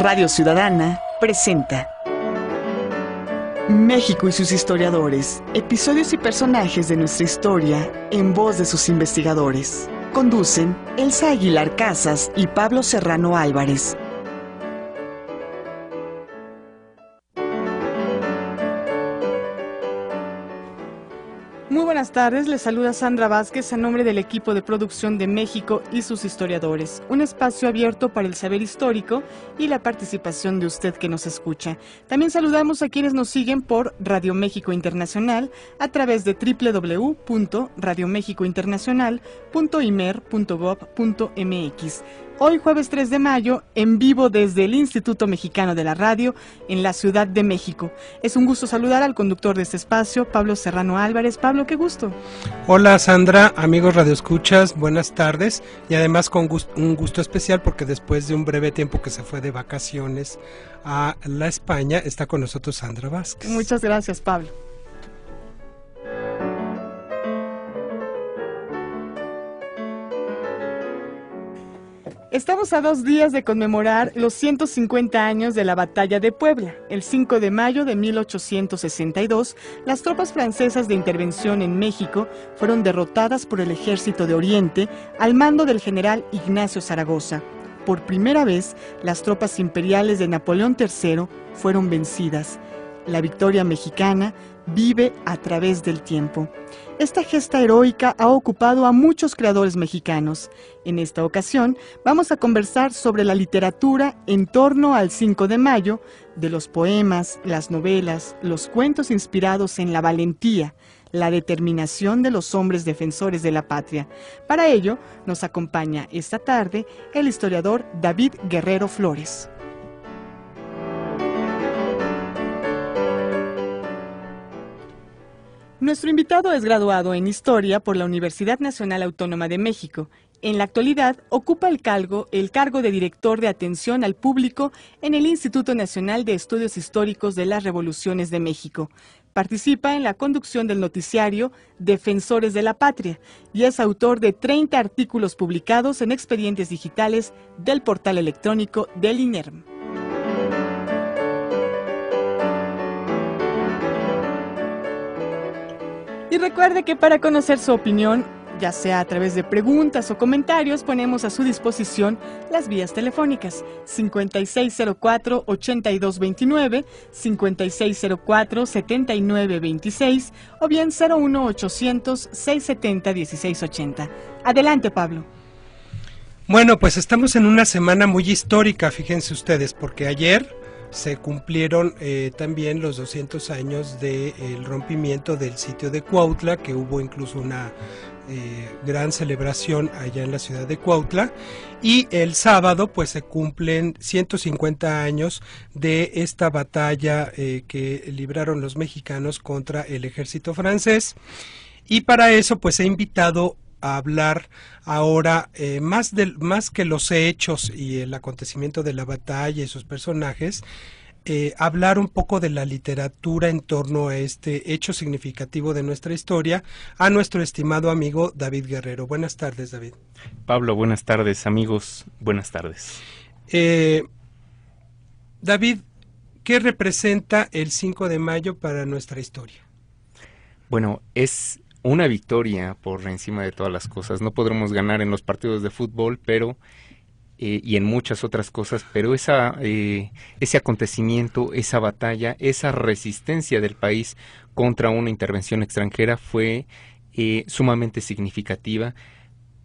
Radio Ciudadana presenta México y sus historiadores, episodios y personajes de nuestra historia en voz de sus investigadores. Conducen Elsa Aguilar Casas y Pablo Serrano Álvarez. buenas tardes. Les saluda Sandra Vázquez a nombre del equipo de producción de México y sus historiadores. Un espacio abierto para el saber histórico y la participación de usted que nos escucha. También saludamos a quienes nos siguen por Radio México Internacional a través de www.radiomexicointernacional.imer.gov.mx hoy jueves 3 de mayo en vivo desde el Instituto Mexicano de la Radio en la Ciudad de México. Es un gusto saludar al conductor de este espacio, Pablo Serrano Álvarez. Pablo, qué gusto. Hola Sandra, amigos Radio Escuchas, buenas tardes y además con un gusto especial porque después de un breve tiempo que se fue de vacaciones a la España está con nosotros Sandra Vázquez. Muchas gracias, Pablo. Estamos a dos días de conmemorar los 150 años de la Batalla de Puebla. El 5 de mayo de 1862, las tropas francesas de intervención en México fueron derrotadas por el Ejército de Oriente al mando del general Ignacio Zaragoza. Por primera vez, las tropas imperiales de Napoleón III fueron vencidas. La victoria mexicana vive a través del tiempo. Esta gesta heroica ha ocupado a muchos creadores mexicanos. En esta ocasión vamos a conversar sobre la literatura en torno al 5 de mayo, de los poemas, las novelas, los cuentos inspirados en la valentía, la determinación de los hombres defensores de la patria. Para ello nos acompaña esta tarde el historiador David Guerrero Flores. Nuestro invitado es graduado en Historia por la Universidad Nacional Autónoma de México. En la actualidad ocupa el cargo, el cargo de director de atención al público en el Instituto Nacional de Estudios Históricos de las Revoluciones de México. Participa en la conducción del noticiario Defensores de la Patria y es autor de 30 artículos publicados en expedientes digitales del portal electrónico del INERM. Y recuerde que para conocer su opinión, ya sea a través de preguntas o comentarios, ponemos a su disposición las vías telefónicas 5604-8229, 5604-7926 o bien 01800-670-1680. Adelante, Pablo. Bueno, pues estamos en una semana muy histórica, fíjense ustedes, porque ayer se cumplieron eh, también los 200 años del rompimiento del sitio de Cuautla, que hubo incluso una eh, gran celebración allá en la ciudad de Cuautla. Y el sábado, pues se cumplen 150 años de esta batalla eh, que libraron los mexicanos contra el ejército francés. Y para eso, pues he invitado hablar ahora eh, más, del más que los hechos y el acontecimiento de la batalla y sus personajes, eh, hablar un poco de la literatura en torno a este hecho significativo de nuestra historia a nuestro estimado amigo David Guerrero. Buenas tardes, David. Pablo, buenas tardes, amigos, buenas tardes. Eh, David, ¿qué representa el 5 de mayo para nuestra historia? Bueno, es una victoria por encima de todas las cosas. No podremos ganar en los partidos de fútbol, pero eh, y en muchas otras cosas, pero esa, eh, ese acontecimiento, esa batalla, esa resistencia del país contra una intervención extranjera fue eh, sumamente significativa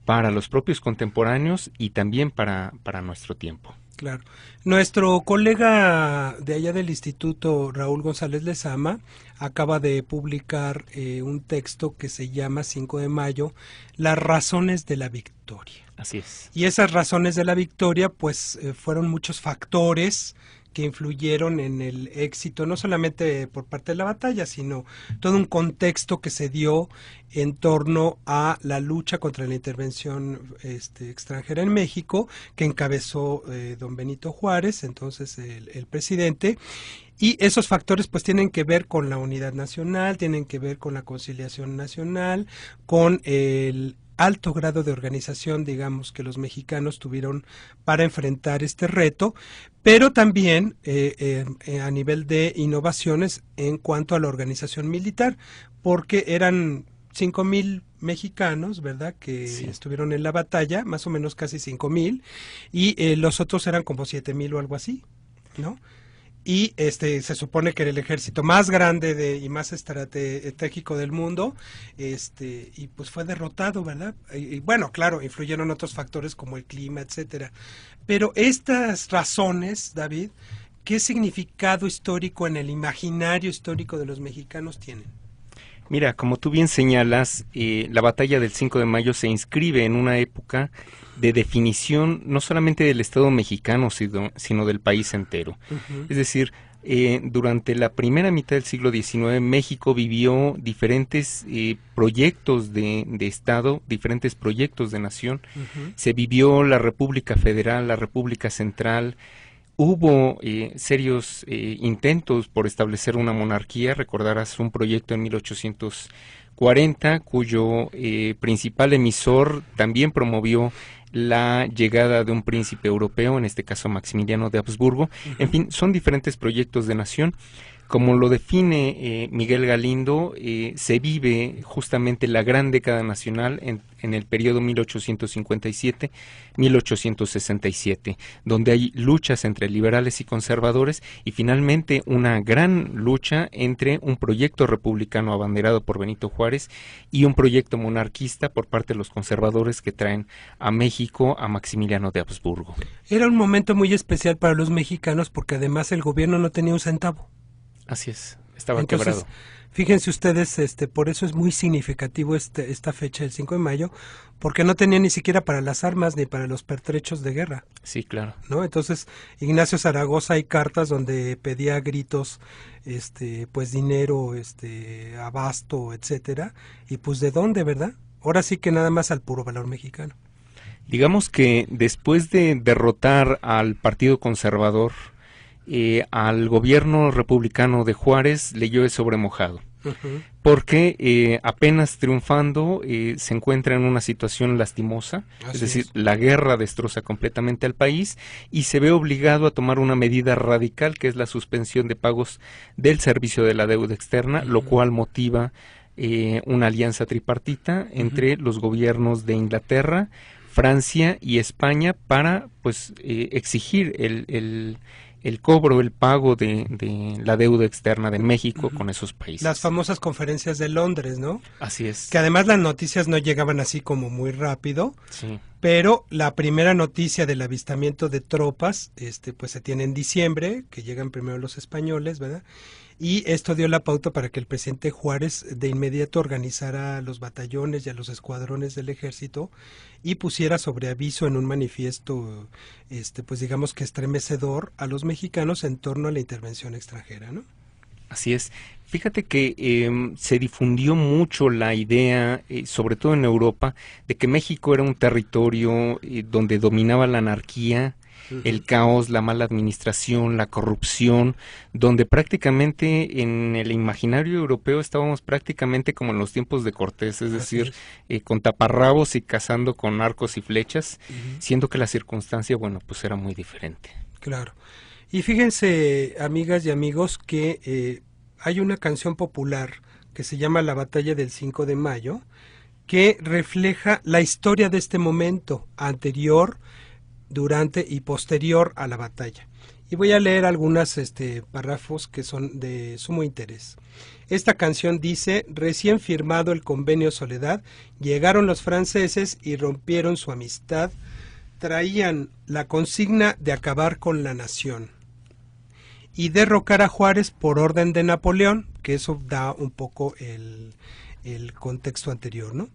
para los propios contemporáneos y también para, para nuestro tiempo. Claro. Nuestro colega de allá del instituto, Raúl González Lezama, acaba de publicar eh, un texto que se llama 5 de mayo, Las razones de la victoria. Así es. Y esas razones de la victoria, pues, eh, fueron muchos factores que influyeron en el éxito, no solamente por parte de la batalla, sino todo un contexto que se dio en torno a la lucha contra la intervención este, extranjera en México, que encabezó eh, don Benito Juárez, entonces el presidente, y esos factores pues tienen que ver con la unidad nacional, tienen que ver con la conciliación nacional, con el alto grado de organización, digamos, que los mexicanos tuvieron para enfrentar este reto, pero también eh, eh, a nivel de innovaciones en cuanto a la organización militar, porque eran cinco mil mexicanos, ¿verdad? Que estuvieron en la batalla, más o menos casi mil y eh, los otros eran como mil o algo así, ¿no? y este se supone que era el ejército más grande y más estratégico del mundo este y pues fue derrotado verdad y, bueno claro influyeron otros factores como el clima etcétera pero estas razones David qué significado histórico en el imaginario histórico de los mexicanos tienen mira como tú bien señalas eh, la batalla del 5 de mayo se inscribe en una época de definición no solamente del Estado mexicano, sino, sino del país entero. Es decir, eh, durante la primera mitad del siglo XIX México vivió diferentes eh, proyectos de, Estado, diferentes proyectos de nación. Se vivió la República Federal, la República Central. Hubo eh, serios intentos por establecer una monarquía. Recordarás un proyecto en 1840 cuyo principal emisor también promovió la llegada de un príncipe europeo, en este caso Maximiliano de Habsburgo. En fin, son diferentes proyectos de nación como lo define eh, Miguel Galindo, eh, se vive justamente la gran década nacional en, en el periodo 1857-1867, donde hay luchas entre liberales y conservadores y finalmente una gran lucha entre un proyecto republicano abanderado por Benito Juárez y un proyecto monarquista por parte de los conservadores que traen a México a Maximiliano de Habsburgo. Era un momento muy especial para los mexicanos porque además el gobierno no tenía un centavo. Así es, estaba Entonces, Fíjense ustedes, este, por eso es muy significativo este, esta fecha del 5 de mayo, porque no tenía ni siquiera para las armas ni para los pertrechos de guerra. Sí, claro. ¿no? Entonces, Ignacio Zaragoza hay cartas donde pedía gritos, este, pues dinero, este, abasto, etcétera, y pues de dónde, ¿verdad? Ahora sí que nada más al puro valor mexicano. Digamos que después de derrotar al Partido Conservador, eh, al gobierno republicano de Juárez le llueve sobre mojado. Porque eh, apenas triunfando eh, se encuentra en una situación lastimosa, es decir, la guerra destroza completamente al país y se ve obligado a tomar una medida radical que es la suspensión de pagos del servicio de la deuda externa, lo cual motiva una alianza tripartita entre los gobiernos de Inglaterra, Francia y España para pues exigir el el cobro, el pago de, de la deuda externa de México con esos países. Las famosas conferencias de Londres, ¿no? Así es. Que además las noticias no llegaban así como muy rápido. Pero la primera noticia del avistamiento de tropas, este, pues se tiene en diciembre, que llegan primero los españoles, ¿verdad? y esto dio la pauta para que el presidente Juárez de inmediato organizara a los batallones y a los escuadrones del ejército y pusiera sobre aviso en un manifiesto, este, pues digamos que estremecedor a los mexicanos en torno a la intervención extranjera, ¿no? Así es. Fíjate que em, se difundió mucho la idea, eh, sobre todo en Europa, de que México era un territorio eh, donde dominaba la anarquía, el caos, la mala administración, la corrupción, donde prácticamente en el imaginario europeo estábamos prácticamente como en los tiempos de Cortés, es decir, eh, con taparrabos y cazando con arcos y flechas, siendo que la circunstancia, bueno, pues era muy diferente. Claro. Y fíjense, amigas y amigos, que eh, hay una canción popular que se llama La batalla del 5 de mayo, que refleja la historia de este momento anterior durante y posterior a la batalla. Y voy a leer algunos este, párrafos que son de sumo interés. Esta canción dice, recién firmado el convenio Soledad, llegaron los franceses y rompieron su amistad, traían la consigna de acabar con la nación y derrocar a Juárez por orden de Napoleón, que eso da un poco el, el contexto anterior, ¿no?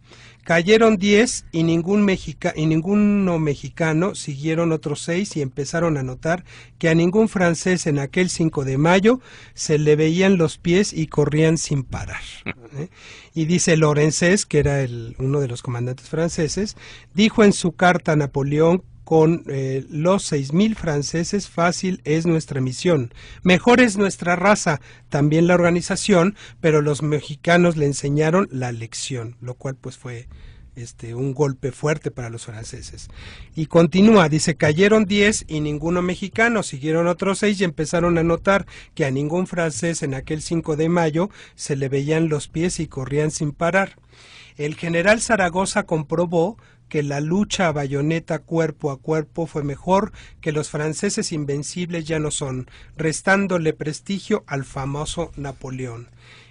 Cayeron 10 y ningún mexica, y ninguno mexicano siguieron otros 6 y empezaron a notar que a ningún francés en aquel 5 de mayo se le veían los pies y corrían sin parar. ¿eh? Y dice Lorenzés, que era el, uno de los comandantes franceses, dijo en su carta a Napoleón con eh, los los 6.000 franceses, fácil es nuestra misión. Mejor es nuestra raza, también la organización, pero los mexicanos le enseñaron la lección, lo cual pues fue este, un golpe fuerte para los franceses. Y continúa, dice, cayeron 10 y ninguno mexicano, siguieron otros 6 y empezaron a notar que a ningún francés en aquel 5 de mayo se le veían los pies y corrían sin parar. El general Zaragoza comprobó que la lucha bayoneta cuerpo a cuerpo fue mejor que los franceses invencibles ya no son, restándole prestigio al famoso Napoleón.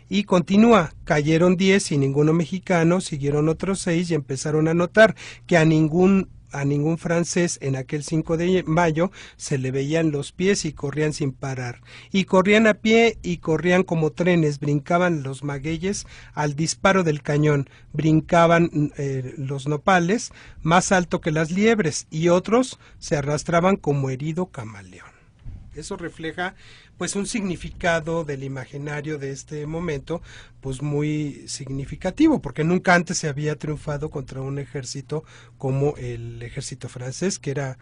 Y continúa, cayeron 10 y ninguno mexicano, siguieron otros seis y empezaron a notar que a ningún a ningún francés en aquel 5 de mayo se le veían los pies y corrían sin parar. Y corrían a pie y corrían como trenes, brincaban los magueyes al disparo del cañón, brincaban eh, los nopales más alto que las liebres y otros se arrastraban como herido camaleón. Eso refleja pues un significado del imaginario de este momento pues muy significativo porque nunca antes se había triunfado contra un ejército como el ejército francés que era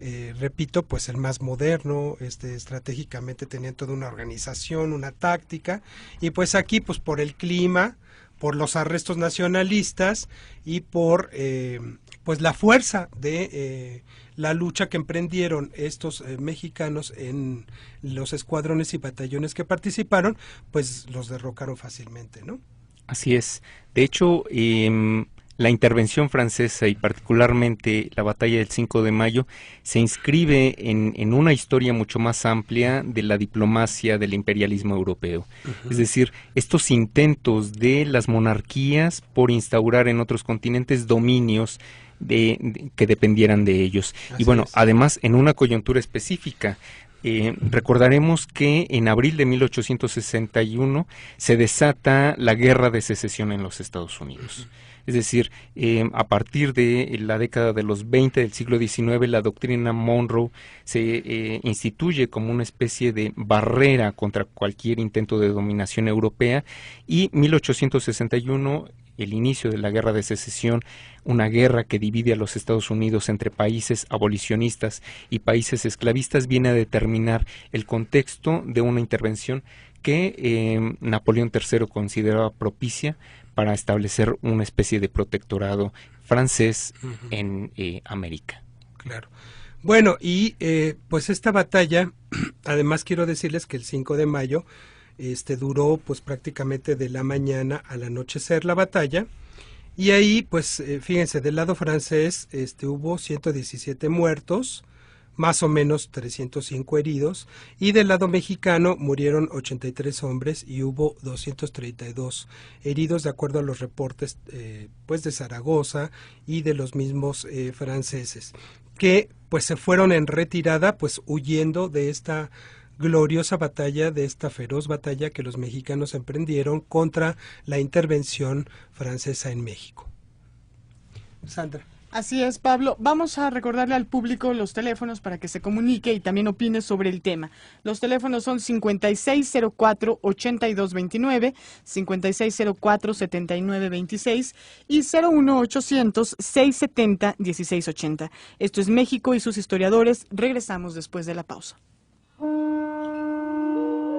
eh, repito, pues el más moderno, este, estratégicamente tenía toda una organización, una táctica, y pues aquí, pues por el clima, por los arrestos nacionalistas y por eh, pues la fuerza de eh, la lucha que emprendieron estos eh, mexicanos en los escuadrones y batallones que participaron, pues los derrocaron fácilmente, ¿no? Así es. De hecho, em, la intervención francesa y particularmente la batalla del 5 de mayo se inscribe en, una historia mucho más amplia de la diplomacia del imperialismo europeo. Es decir, estos intentos de las monarquías por instaurar en otros continentes dominios que dependieran de ellos. y bueno, además en una coyuntura específica, eh, recordaremos que en abril de 1861 se desata la guerra de secesión en los Estados Unidos. Es decir, em, a partir de la década de los 20 del siglo XIX, la doctrina Monroe se eh, instituye como una especie de barrera contra cualquier intento de dominación europea y 1861 el inicio de la guerra de secesión, una guerra que divide a los Estados Unidos entre países abolicionistas y países esclavistas, viene a determinar el contexto de una intervención que em, Napoleón III consideraba propicia para establecer una especie de protectorado francés en eh, América. Claro. Bueno, y eh, pues esta batalla, además quiero decirles que el 5 de mayo este duró pues prácticamente de la mañana al anochecer la batalla. Y ahí, pues eh, fíjense, del lado francés este, hubo 117 muertos, más o menos 305 heridos, y del lado mexicano murieron 83 hombres y hubo 232 heridos, de acuerdo a los reportes eh, pues de Zaragoza y de los mismos eh, franceses, que pues se fueron en retirada, pues huyendo de esta gloriosa batalla, de esta feroz batalla que los mexicanos emprendieron contra la intervención francesa en México. Sandra. Así es, Pablo. Vamos a recordarle al público los teléfonos para que se comunique y también opine sobre el tema. Los teléfonos son 5604-8229, 5604-7926 y 01800-670-1680. Esto es México y sus historiadores. Regresamos después de la pausa.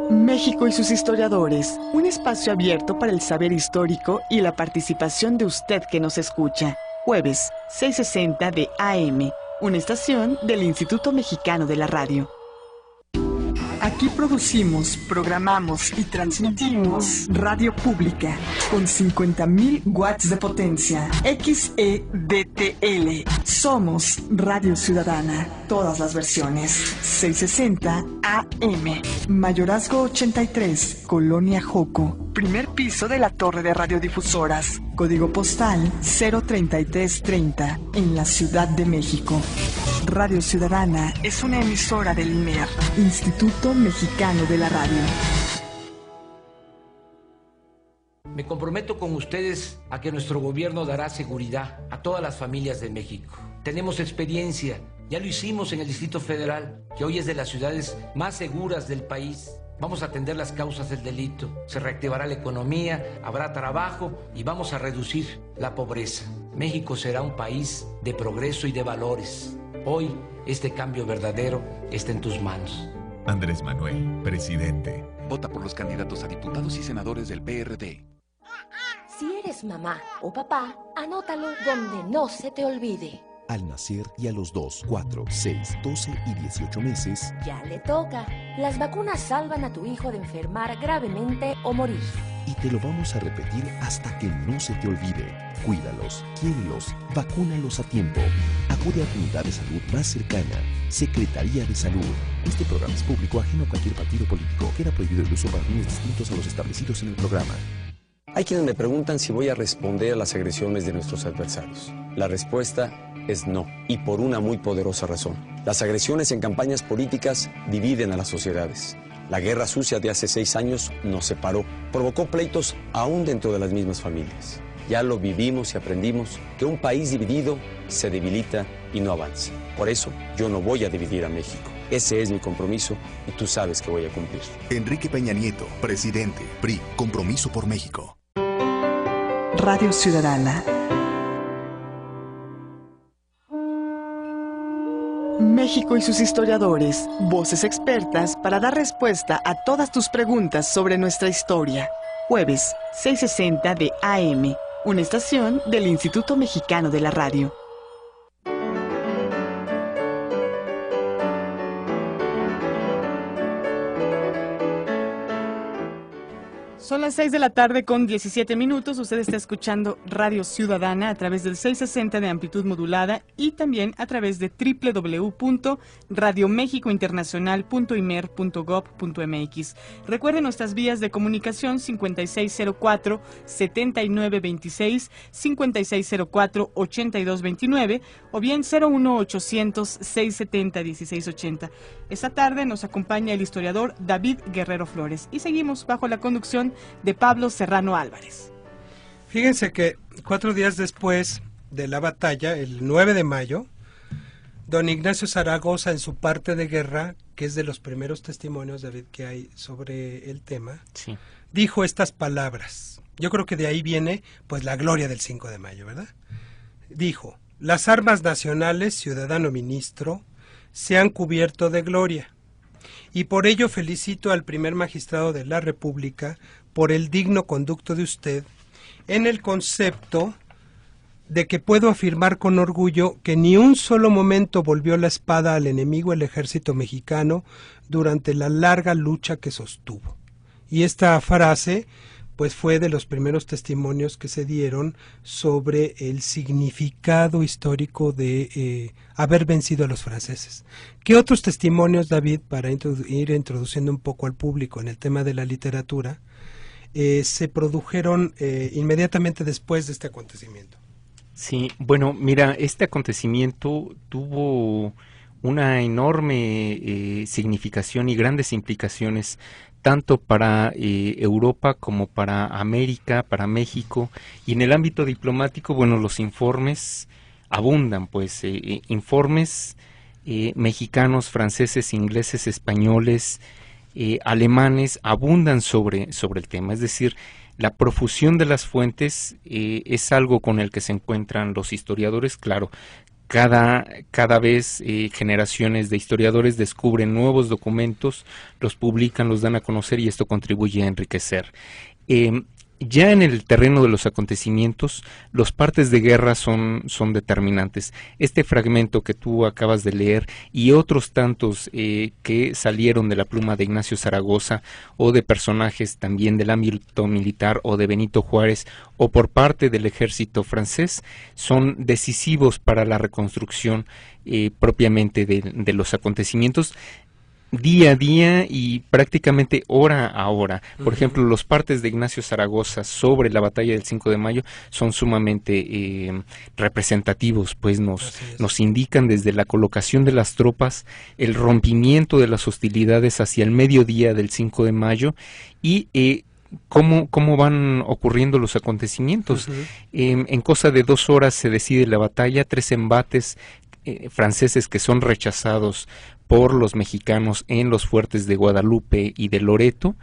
México y sus historiadores, un espacio abierto para el saber histórico y la participación de usted que nos escucha. Jueves, 6.60 de AM, una estación del Instituto Mexicano de la Radio. Aquí producimos, programamos y transmitimos radio pública con 50.000 watts de potencia. XEDTL. Somos Radio Ciudadana. Todas las versiones. 660 AM. Mayorazgo 83, Colonia Joco. Primer piso de la torre de radiodifusoras. Código postal 03330 en la Ciudad de México. Radio Ciudadana es una emisora del INER, Instituto Mexicano de la Radio. Me comprometo con ustedes a que nuestro gobierno dará seguridad a todas las familias de México. Tenemos experiencia, ya lo hicimos en el Distrito Federal, que hoy es de las ciudades más seguras del país. Vamos a atender las causas del delito, se reactivará la economía, habrá trabajo y vamos a reducir la pobreza. México será un país de progreso y de valores. Hoy este cambio verdadero está en tus manos. Andrés Manuel, presidente. Vota por los candidatos a diputados y senadores del PRD. Si eres mamá o papá, anótalo donde no se te olvide al nacer y a los 2, 4, 6, 12 y 18 meses. Ya le toca. Las vacunas salvan a tu hijo de enfermar gravemente o morir. Y te lo vamos a repetir hasta que no se te olvide. Cuídalos, quiérelos, vacúnalos a tiempo. Acude a tu unidad de salud más cercana. Secretaría de Salud. Este programa es público ajeno a cualquier partido político. Queda prohibido el uso para fines distintos a los establecidos en el programa. Hay quienes me preguntan si voy a responder a las agresiones de nuestros adversarios. La respuesta es no, y por una muy poderosa razón. Las agresiones en campañas políticas dividen a las sociedades. La guerra sucia de hace seis años nos separó, provocó pleitos aún dentro de las mismas familias. Ya lo vivimos y aprendimos que un país dividido se debilita y no avanza. Por eso yo no voy a dividir a México. Ese es mi compromiso y tú sabes que voy a cumplir. Enrique Peña Nieto, presidente, PRI, Compromiso por México. Radio Ciudadana. México y sus historiadores, voces expertas para dar respuesta a todas tus preguntas sobre nuestra historia. Jueves, 6.60 de AM, una estación del Instituto Mexicano de la Radio. Son las 6 de la tarde con 17 minutos. Usted está escuchando Radio Ciudadana a través del 660 de amplitud modulada y también a través de www.radiomexicointernacional.imer.gov.mx. Recuerde nuestras vías de comunicación 5604-7926, 5604-8229 o bien 01800-670-1680. Esta tarde nos acompaña el historiador David Guerrero Flores y seguimos bajo la conducción de Pablo Serrano Álvarez. Fíjense que cuatro días después de la batalla, el 9 de mayo, don Ignacio Zaragoza en su parte de guerra, que es de los primeros testimonios, David, que hay sobre el tema, dijo estas palabras. Yo creo que de ahí viene pues la gloria del 5 de mayo, ¿verdad? Dijo, las armas nacionales, ciudadano ministro, se han cubierto de gloria. Y por ello felicito al primer magistrado de la República, por el digno conducto de usted en el concepto de que puedo afirmar con orgullo que ni un solo momento volvió la espada al enemigo el ejército mexicano durante la larga lucha que sostuvo. Y esta frase pues fue de los primeros testimonios que se dieron sobre el significado histórico de eh, haber vencido a los franceses. ¿Qué otros testimonios, David, para ir introduciendo un poco al público en el tema de la literatura, eh, se produjeron eh, inmediatamente después de este acontecimiento. Sí, bueno, mira, este acontecimiento tuvo una enorme eh, significación y grandes implicaciones tanto para Europa como para América, para México. Y en el ámbito diplomático, bueno, los informes abundan, pues, informes mexicanos, franceses, ingleses, españoles, eh, alemanes abundan sobre, sobre el tema, es decir, la profusión de las fuentes eh, es algo con el que se encuentran los historiadores, claro. Cada, cada vez eh, generaciones de historiadores descubren nuevos documentos, los publican, los dan a conocer y esto contribuye a enriquecer. Em, ya en el terreno de los acontecimientos, los partes de guerra son, son determinantes. Este fragmento que tú acabas de leer y otros tantos eh, que salieron de la pluma de Ignacio Zaragoza o de personajes también del ámbito militar o de Benito Juárez o por parte del ejército francés son decisivos para la reconstrucción eh, propiamente de los acontecimientos día a día y prácticamente hora a hora. Por ejemplo, los partes de Ignacio Zaragoza sobre la batalla del 5 de mayo son sumamente eh, representativos, pues nos, nos indican desde la colocación de las tropas, el rompimiento de las hostilidades hacia el mediodía del 5 de mayo y eh, Cómo, cómo, van ocurriendo los acontecimientos. en cosa de dos horas se decide la batalla, tres embates eh, franceses que son rechazados por los mexicanos en los fuertes de Guadalupe y de Loreto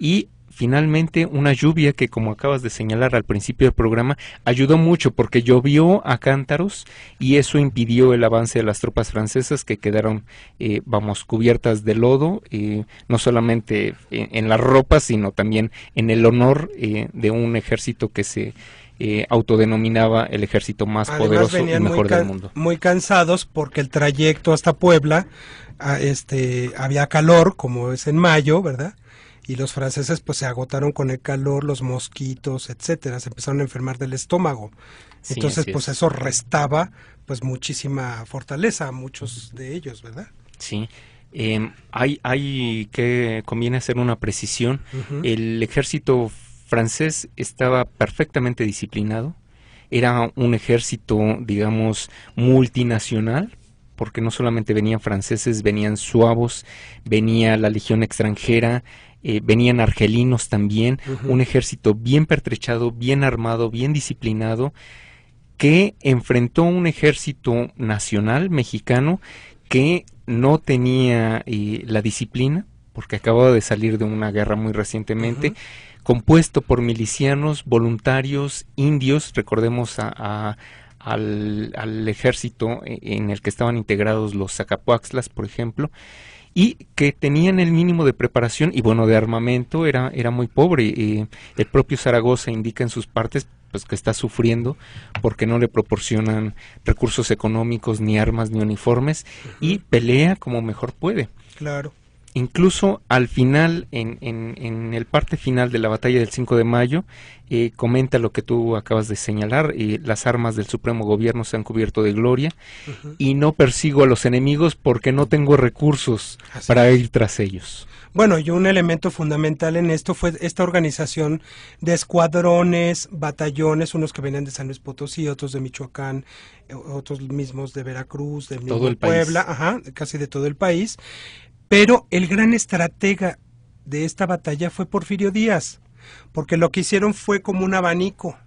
y finalmente una lluvia que como acabas de señalar al principio del programa ayudó mucho porque llovió a cántaros y eso impidió el avance de las tropas francesas que quedaron eh, vamos cubiertas de lodo eh, no solamente en, la las ropas sino también en el honor eh, de un ejército que se autodenominaba el ejército más poderoso y mejor del mundo. Muy cansados porque el trayecto hasta Puebla Ah, este, había calor, como es en mayo, ¿verdad? Y los franceses pues se agotaron con el calor, los mosquitos, etcétera, se empezaron a enfermar del estómago. Entonces pues eso restaba pues muchísima fortaleza a muchos de ellos, ¿verdad? Sí. Em, hay, hay que conviene hacer una precisión. El ejército francés estaba perfectamente disciplinado. Era un ejército, digamos, multinacional, porque no solamente venían franceses, venían suavos, venía la legión extranjera, eh, venían argelinos también, un ejército bien pertrechado, bien armado, bien disciplinado, que enfrentó un ejército nacional mexicano que no tenía eh, la disciplina, porque acababa de salir de una guerra muy recientemente, compuesto por milicianos, voluntarios, indios, recordemos a al, al ejército eh, en el que estaban integrados los Zacapuaxlas, por ejemplo, y que tenían el mínimo de preparación y bueno de armamento era era muy pobre y eh, el propio Zaragoza indica en sus partes pues que está sufriendo porque no le proporcionan recursos económicos ni armas ni uniformes y pelea como mejor puede claro incluso al final, en, el parte final de la batalla del 5 de mayo, eh, comenta lo que tú acabas de señalar, y eh, las armas del Supremo Gobierno se han cubierto de gloria y no persigo a los enemigos porque no tengo recursos para ir tras ellos. Bueno, y un elemento fundamental en esto fue esta organización de escuadrones, batallones, unos que venían de San Luis Potosí, otros de Michoacán, eh, otros mismos de Veracruz, de Puebla, casi de todo el país. Pero el gran estratega de esta batalla fue Porfirio Díaz, porque lo que hicieron fue como un abanico,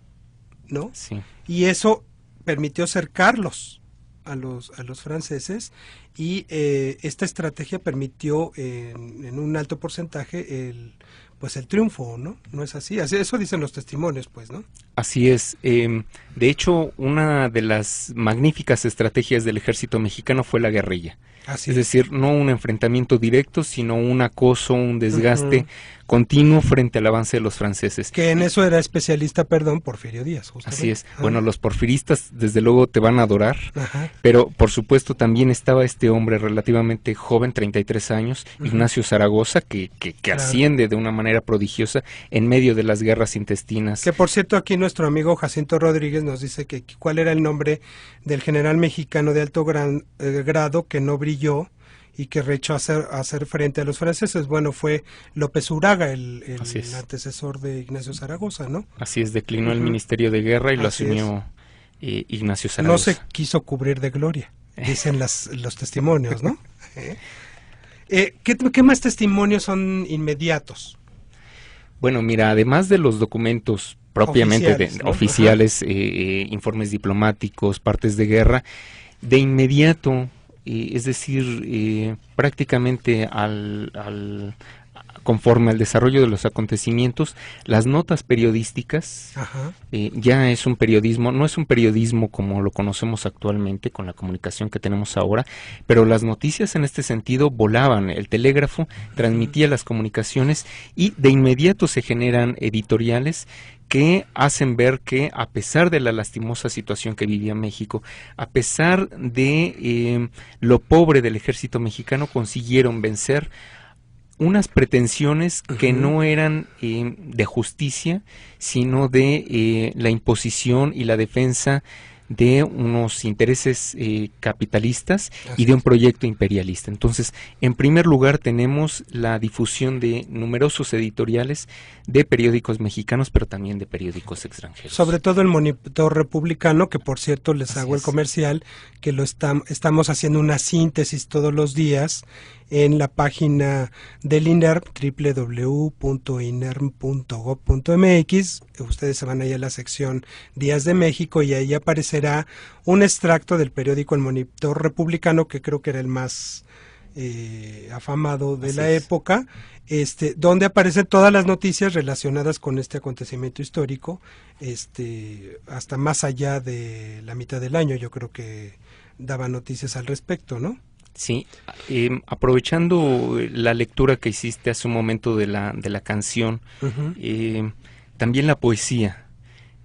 ¿no? Sí. Y eso permitió cercarlos a los, a los franceses y eh, esta estrategia permitió en, un alto porcentaje el, pues el triunfo, ¿no? No es así, así eso dicen los testimonios, pues, ¿no? Así es. Em, de hecho, una de las magníficas estrategias del ejército mexicano fue la guerrilla. es, decir, no un enfrentamiento directo, sino un acoso, un desgaste continuo frente al avance de los franceses. Que en eso era especialista, perdón, Porfirio Díaz. Así es. Ah. Bueno, los porfiristas desde luego te van a adorar, pero por supuesto también estaba este hombre relativamente joven, 33 años, Ignacio Zaragoza, que, asciende de una manera prodigiosa en medio de las guerras intestinas. Que por cierto aquí nuestro amigo Jacinto Rodríguez nos dice que cuál era el nombre del general mexicano de alto gran, eh, grado que no brilló y que rechazó hacer, frente a los franceses. Bueno, fue López Uraga, el, antecesor de Ignacio Zaragoza, ¿no? Así es, declinó el Ministerio de Guerra y lo asumió eh, Ignacio Zaragoza. No se quiso cubrir de gloria, dicen las, los testimonios, ¿no? Eh, ¿qué, más testimonios son inmediatos? Bueno, mira, además de los documentos propiamente oficiales, eh, informes diplomáticos, partes de guerra, de inmediato es decir, eh, prácticamente al, conforme al desarrollo de los acontecimientos, las notas periodísticas eh, ya es un periodismo, no es un periodismo como lo conocemos actualmente con la comunicación que tenemos ahora, pero las noticias en este sentido volaban, el telégrafo transmitía las comunicaciones y de inmediato se generan editoriales que hacen ver que a pesar de la lastimosa situación que vivía México, a pesar de eh, lo pobre del ejército mexicano, consiguieron vencer unas pretensiones que no eran eh, de justicia, sino de eh, la imposición y la defensa de unos intereses eh, capitalistas y de un proyecto imperialista. Entonces, en primer lugar, tenemos la difusión de numerosos editoriales de periódicos mexicanos, pero también de periódicos extranjeros. Sobre todo el Monitor Republicano, que por cierto les hago el comercial, que lo estamos haciendo una síntesis todos los días en la página del INERM, www.inerm.gov.mx. Ustedes se van ahí a la sección Días de México y ahí aparecerá un extracto del periódico El Monitor Republicano, que creo que era el más eh, afamado de la época, este, donde aparecen todas las noticias relacionadas con este acontecimiento histórico, este, hasta más allá de la mitad del año, yo creo que daba noticias al respecto, ¿no? Sí, ah, em, aprovechando eh, la lectura que hiciste hace un momento de la, de la canción, em, también la poesía.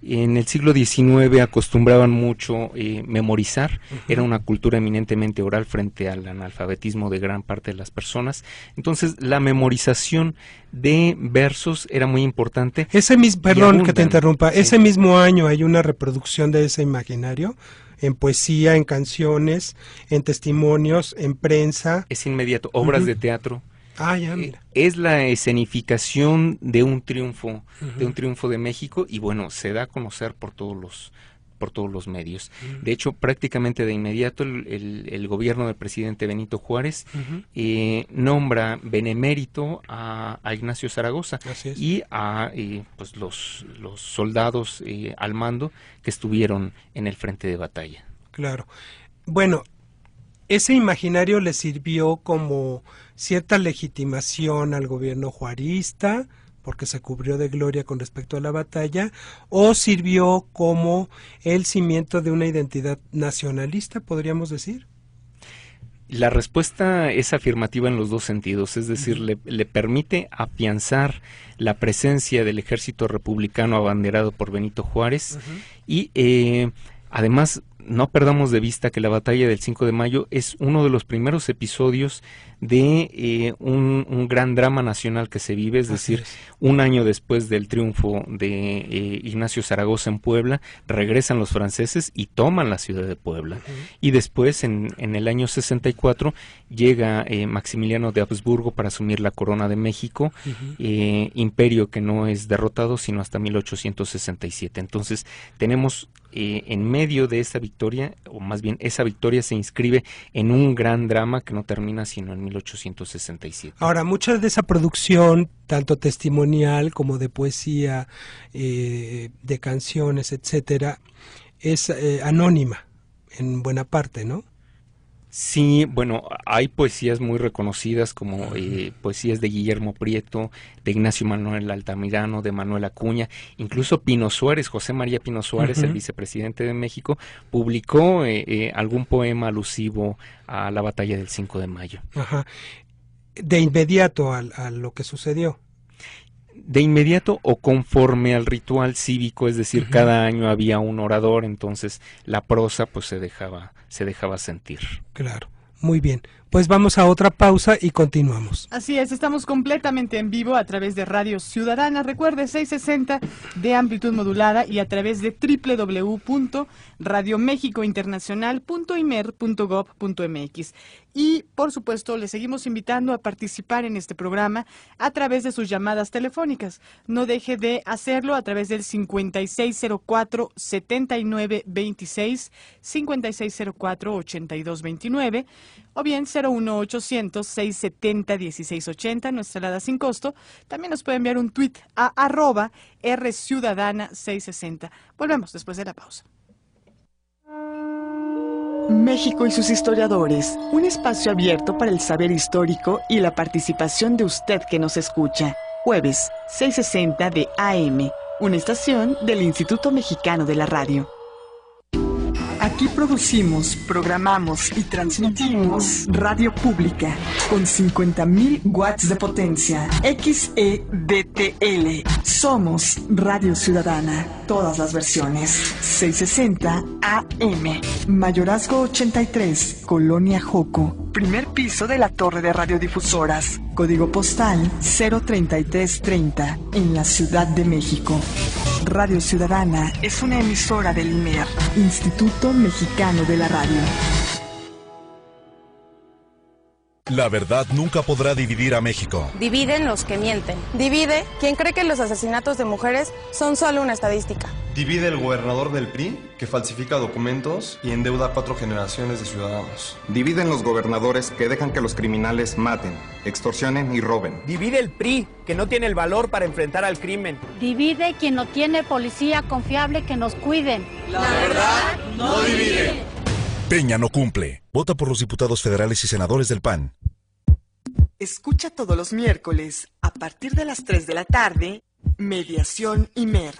En el siglo XIX acostumbraban mucho eh, memorizar, era una cultura eminentemente oral frente al analfabetismo de gran parte de las personas. Entonces, la memorización de versos era muy importante. Ese mismo, perdón que te interrumpa, ese mismo año hay una reproducción de ese imaginario en poesía, en canciones, en testimonios, en prensa. Es inmediato, obras de teatro. Ah, ya, mira. Es la escenificación de un triunfo, de un triunfo de México y bueno, se da a conocer por todos los por todos los medios. De hecho, prácticamente de inmediato el, gobierno del presidente Benito Juárez eh, nombra benemérito a, Ignacio Zaragoza y a eh, pues, los, soldados eh, al mando que estuvieron en el frente de batalla. Claro. Bueno, ese imaginario le sirvió como cierta legitimación al gobierno juarista, porque se cubrió de gloria con respecto a la batalla, o sirvió como el cimiento de una identidad nacionalista, podríamos decir. La respuesta es afirmativa en los dos sentidos, es decir, le, permite afianzar la presencia del ejército republicano abanderado por Benito Juárez y eh, además no perdamos de vista que la batalla del 5 de mayo es uno de los primeros episodios de eh, un, gran drama nacional que se vive, es decir, un año después del triunfo de eh, Ignacio Zaragoza en Puebla, regresan los franceses y toman la ciudad de Puebla. Y después, en, el año 64, llega eh, Maximiliano de Habsburgo para asumir la corona de México, imperio que no es derrotado sino hasta 1867. Entonces, tenemos eh, en medio de esa victoria, o más bien esa victoria se inscribe en un gran drama que no termina sino en 1867. Ahora, mucha de esa producción, tanto testimonial como de poesía, eh, de canciones, etcétera, es eh, anónima en buena parte, ¿no? Sí, bueno, hay poesías muy reconocidas como eh, poesías de Guillermo Prieto, de Ignacio Manuel Altamirano, de Manuel Acuña, incluso Pino Suárez, José María Pino Suárez, el vicepresidente de México, publicó eh, eh, algún poema alusivo a la batalla del 5 de mayo. Ajá. De inmediato a lo que sucedió de inmediato o conforme al ritual cívico, es decir, cada año había un orador, entonces la prosa pues se dejaba, se dejaba sentir. Claro, muy bien. Pues vamos a otra pausa y continuamos. Así es, estamos completamente en vivo a través de Radio Ciudadana, recuerde 660 de amplitud modulada y a través de www.radiomexicointernacional.imer.gov.mx. Y por supuesto, le seguimos invitando a participar en este programa a través de sus llamadas telefónicas. No deje de hacerlo a través del 5604-7926, 5604-8229 o bien 01800-670-1680, nuestra nada sin costo. También nos puede enviar un tweet a arroba rciudadana660. Volvemos después de la pausa. México y sus historiadores, un espacio abierto para el saber histórico y la participación de usted que nos escucha. Jueves, 6.60 de AM, una estación del Instituto Mexicano de la Radio. Aquí producimos, programamos y transmitimos radio pública con 50.000 watts de potencia. XEDTL. Somos Radio Ciudadana. Todas las versiones. 660 AM. Mayorazgo 83, Colonia Joco. Primer piso de la Torre de Radiodifusoras. Código postal 03330 en la Ciudad de México. Radio Ciudadana es una emisora del IMER, Instituto Mexicano de la Radio. La verdad nunca podrá dividir a México. Dividen los que mienten. Divide quien cree que los asesinatos de mujeres son solo una estadística. Divide el gobernador del PRI, que falsifica documentos y endeuda a cuatro generaciones de ciudadanos. Dividen los gobernadores que dejan que los criminales maten, extorsionen y roben. Divide el PRI, que no tiene el valor para enfrentar al crimen. Divide quien no tiene policía confiable que nos cuiden. La verdad no divide. Peña no cumple. Vota por los diputados federales y senadores del PAN. Escucha todos los miércoles, a partir de las 3 de la tarde, Mediación y mer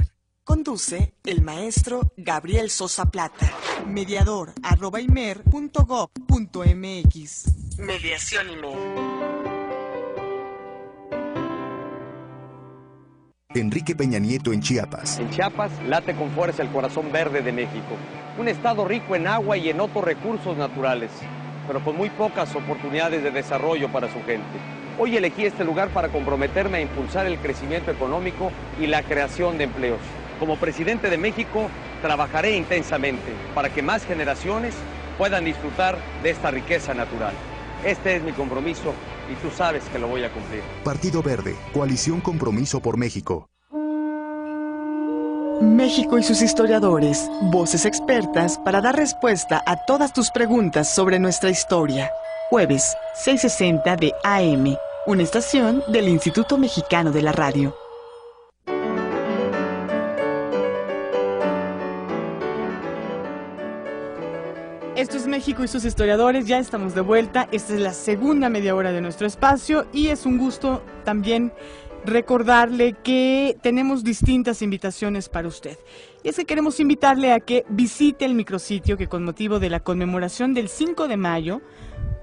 Conduce el maestro Gabriel Sosa Plata, mediador arroba imer .gob .mx. Mediación Enrique Peña Nieto en Chiapas. En Chiapas late con fuerza el corazón verde de México, un estado rico en agua y en otros recursos naturales, pero con muy pocas oportunidades de desarrollo para su gente. Hoy elegí este lugar para comprometerme a impulsar el crecimiento económico y la creación de empleos. Como presidente de México, trabajaré intensamente para que más generaciones puedan disfrutar de esta riqueza natural. Este es mi compromiso y tú sabes que lo voy a cumplir. Partido Verde, Coalición Compromiso por México. México y sus historiadores, voces expertas para dar respuesta a todas tus preguntas sobre nuestra historia. Jueves, 6.60 de AM, una estación del Instituto Mexicano de la Radio. Esto es México y sus historiadores, ya estamos de vuelta, esta es la segunda media hora de nuestro espacio y es un gusto también recordarle que tenemos distintas invitaciones para usted. Y es que queremos invitarle a que visite el micrositio que con motivo de la conmemoración del 5 de mayo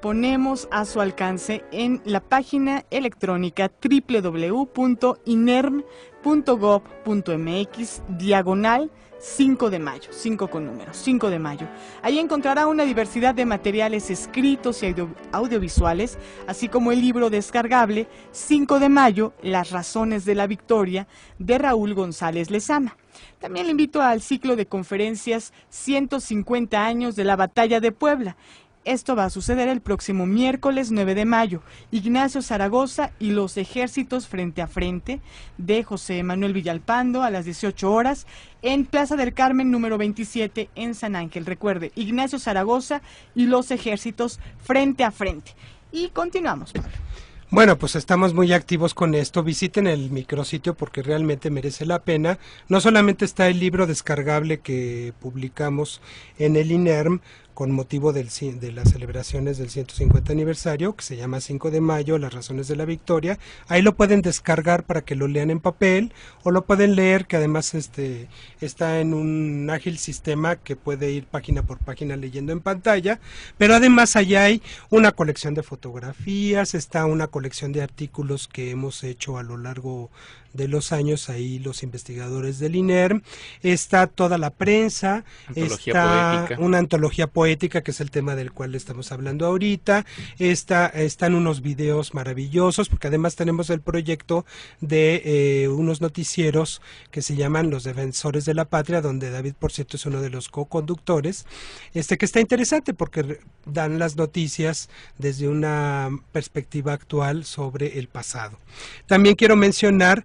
ponemos a su alcance en la página electrónica www.inerm.gov.mx diagonal 5 de mayo, 5 con números, 5 de mayo. Ahí encontrará una diversidad de materiales escritos y audiovisuales, así como el libro descargable 5 de mayo, Las razones de la victoria, de Raúl González Lezama. También le invito al ciclo de conferencias 150 años de la batalla de Puebla, esto va a suceder el próximo miércoles 9 de mayo. Ignacio Zaragoza y los ejércitos frente a frente de José Manuel Villalpando a las 18 horas en Plaza del Carmen número 27 en San Ángel. Recuerde, Ignacio Zaragoza y los ejércitos frente a frente. Y continuamos. Bueno, pues estamos muy activos con esto. Visiten el micrositio porque realmente merece la pena. No solamente está el libro descargable que publicamos en el INERM, con motivo de las celebraciones del 150 aniversario, que se llama 5 de mayo, Las razones de la victoria. Ahí lo pueden descargar para que lo lean en papel o lo pueden leer, que además este, está en un ágil sistema que puede ir página por página leyendo en pantalla. Pero además allá hay una colección de fotografías, está una colección de artículos que hemos hecho a lo largo de los años ahí los investigadores del INERM, está toda la prensa, está una antología poética que es el tema del cual estamos hablando ahorita, está, están unos videos maravillosos porque además tenemos el proyecto de eh, unos noticieros que se llaman Los Defensores de la Patria, donde David por cierto es uno de los co-conductores, este que está interesante porque dan las noticias desde una perspectiva actual sobre el pasado. También quiero mencionar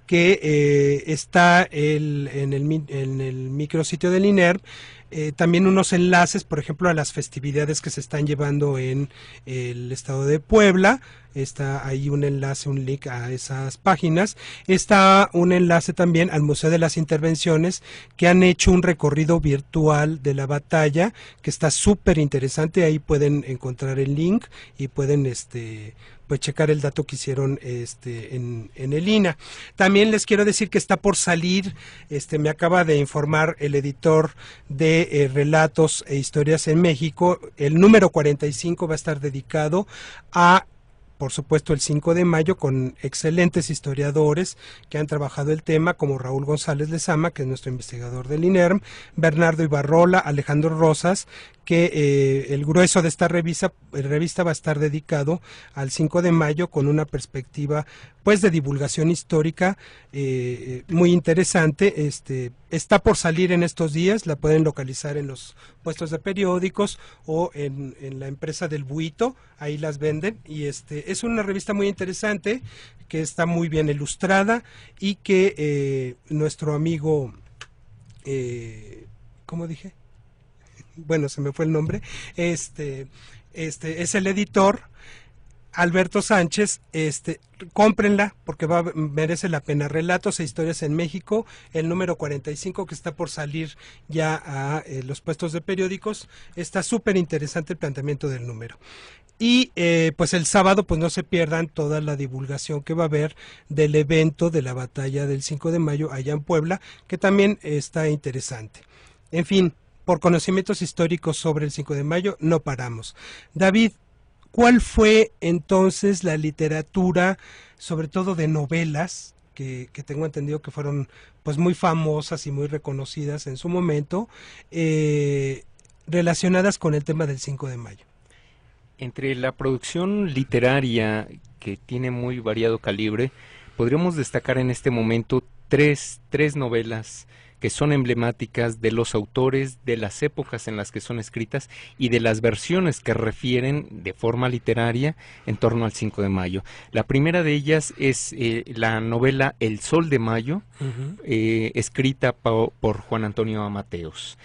que eh, está en, el, micrositio del INER eh, también unos enlaces, por ejemplo, a las festividades que se están llevando en el estado de Puebla. Está ahí un enlace, un link a esas páginas. Está un enlace también al Museo de las Intervenciones que han hecho un recorrido virtual de la batalla que está súper interesante. Ahí pueden encontrar el link y pueden este, pues, checar el dato que hicieron este, en, en el INA. También les quiero decir que está por salir, este, me acaba de informar el editor de eh, Relatos e Historias en México, el número 45 va a estar dedicado a por supuesto el 5 de mayo con excelentes historiadores que han trabajado el tema como Raúl González Lezama, que es nuestro investigador del INERM, Bernardo Ibarrola, Alejandro Rosas, que eh, el grueso de esta revista, revista va a estar dedicado al 5 de mayo con una perspectiva pues de divulgación histórica eh, eh, muy interesante. Este, está por salir en estos días, la pueden localizar en los puestos de periódicos o en, en la empresa del Buito, ahí las venden. Y este, es una revista muy interesante que está muy bien ilustrada y que eh, nuestro amigo, eh, ¿cómo dije? Bueno, se me fue el nombre. Este, este es el editor Alberto Sánchez, este, cómprenla porque va, merece la pena. Relatos e historias en México, el número 45 que está por salir ya a eh, los puestos de periódicos. Está súper interesante el planteamiento del número. Y eh, pues el sábado pues no se pierdan toda la divulgación que va a haber del evento de la batalla del 5 de mayo allá en Puebla, que también está interesante. En fin, por conocimientos históricos sobre el 5 de mayo no paramos. David, ¿Cuál fue entonces la literatura, sobre todo de novelas, que, tengo entendido que fueron pues muy famosas y muy reconocidas en su momento, eh, relacionadas con el tema del 5 de mayo? Entre la producción literaria, que tiene muy variado calibre, podríamos destacar en este momento tres, tres novelas que son emblemáticas de los autores, de las épocas en las que son escritas y de las versiones que refieren de forma literaria en torno al 5 de mayo. La primera de ellas es eh, la novela El Sol de Mayo, eh, escrita por Juan Antonio Amateos.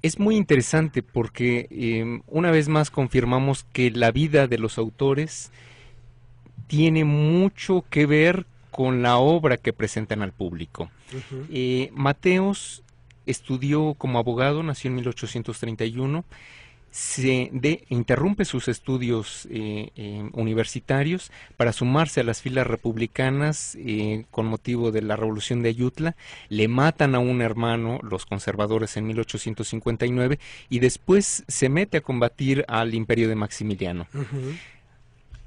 Es muy interesante porque em, una vez más confirmamos que la vida de los autores tiene mucho que ver con la obra que presentan al público. Eh, Mateos estudió como abogado, nació en 1831, se de, interrumpe sus estudios eh, eh, universitarios para sumarse a las filas republicanas con motivo de la revolución de Ayutla. Le matan a un hermano, los conservadores, en 1859 y después se mete a combatir al imperio de Maximiliano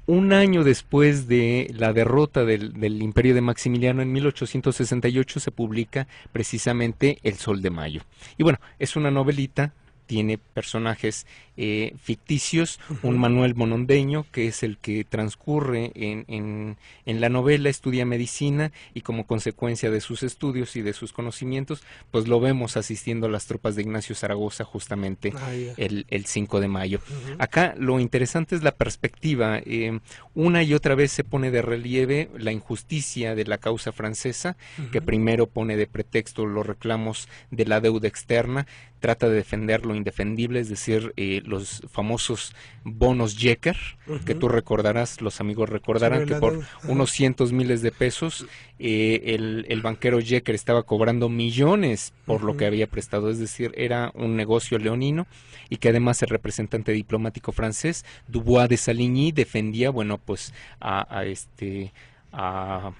un año después de la derrota del, imperio de Maximiliano en 1868 se publica precisamente El Sol de Mayo. Y bueno, es una novelita tiene personajes eh, ficticios, un Manuel Monondeño, que es el que transcurre en, en, la novela, estudia medicina y como consecuencia de sus estudios y de sus conocimientos, pues lo vemos asistiendo a las tropas de Ignacio Zaragoza justamente ah, el, el, 5 de mayo. Acá lo interesante es la perspectiva. Eh, una y otra vez se pone de relieve la injusticia de la causa francesa, que primero pone de pretexto los reclamos de la deuda externa, trata de defender lo indefendible, es decir, eh, los famosos bonos Jecker, que tú recordarás, los amigos recordarán que por unos cientos miles de pesos eh, el, banquero Jecker estaba cobrando millones por lo que había prestado, es decir, era un negocio leonino y que además el representante diplomático francés, Dubois de Saligny, defendía, bueno, pues a, a este... a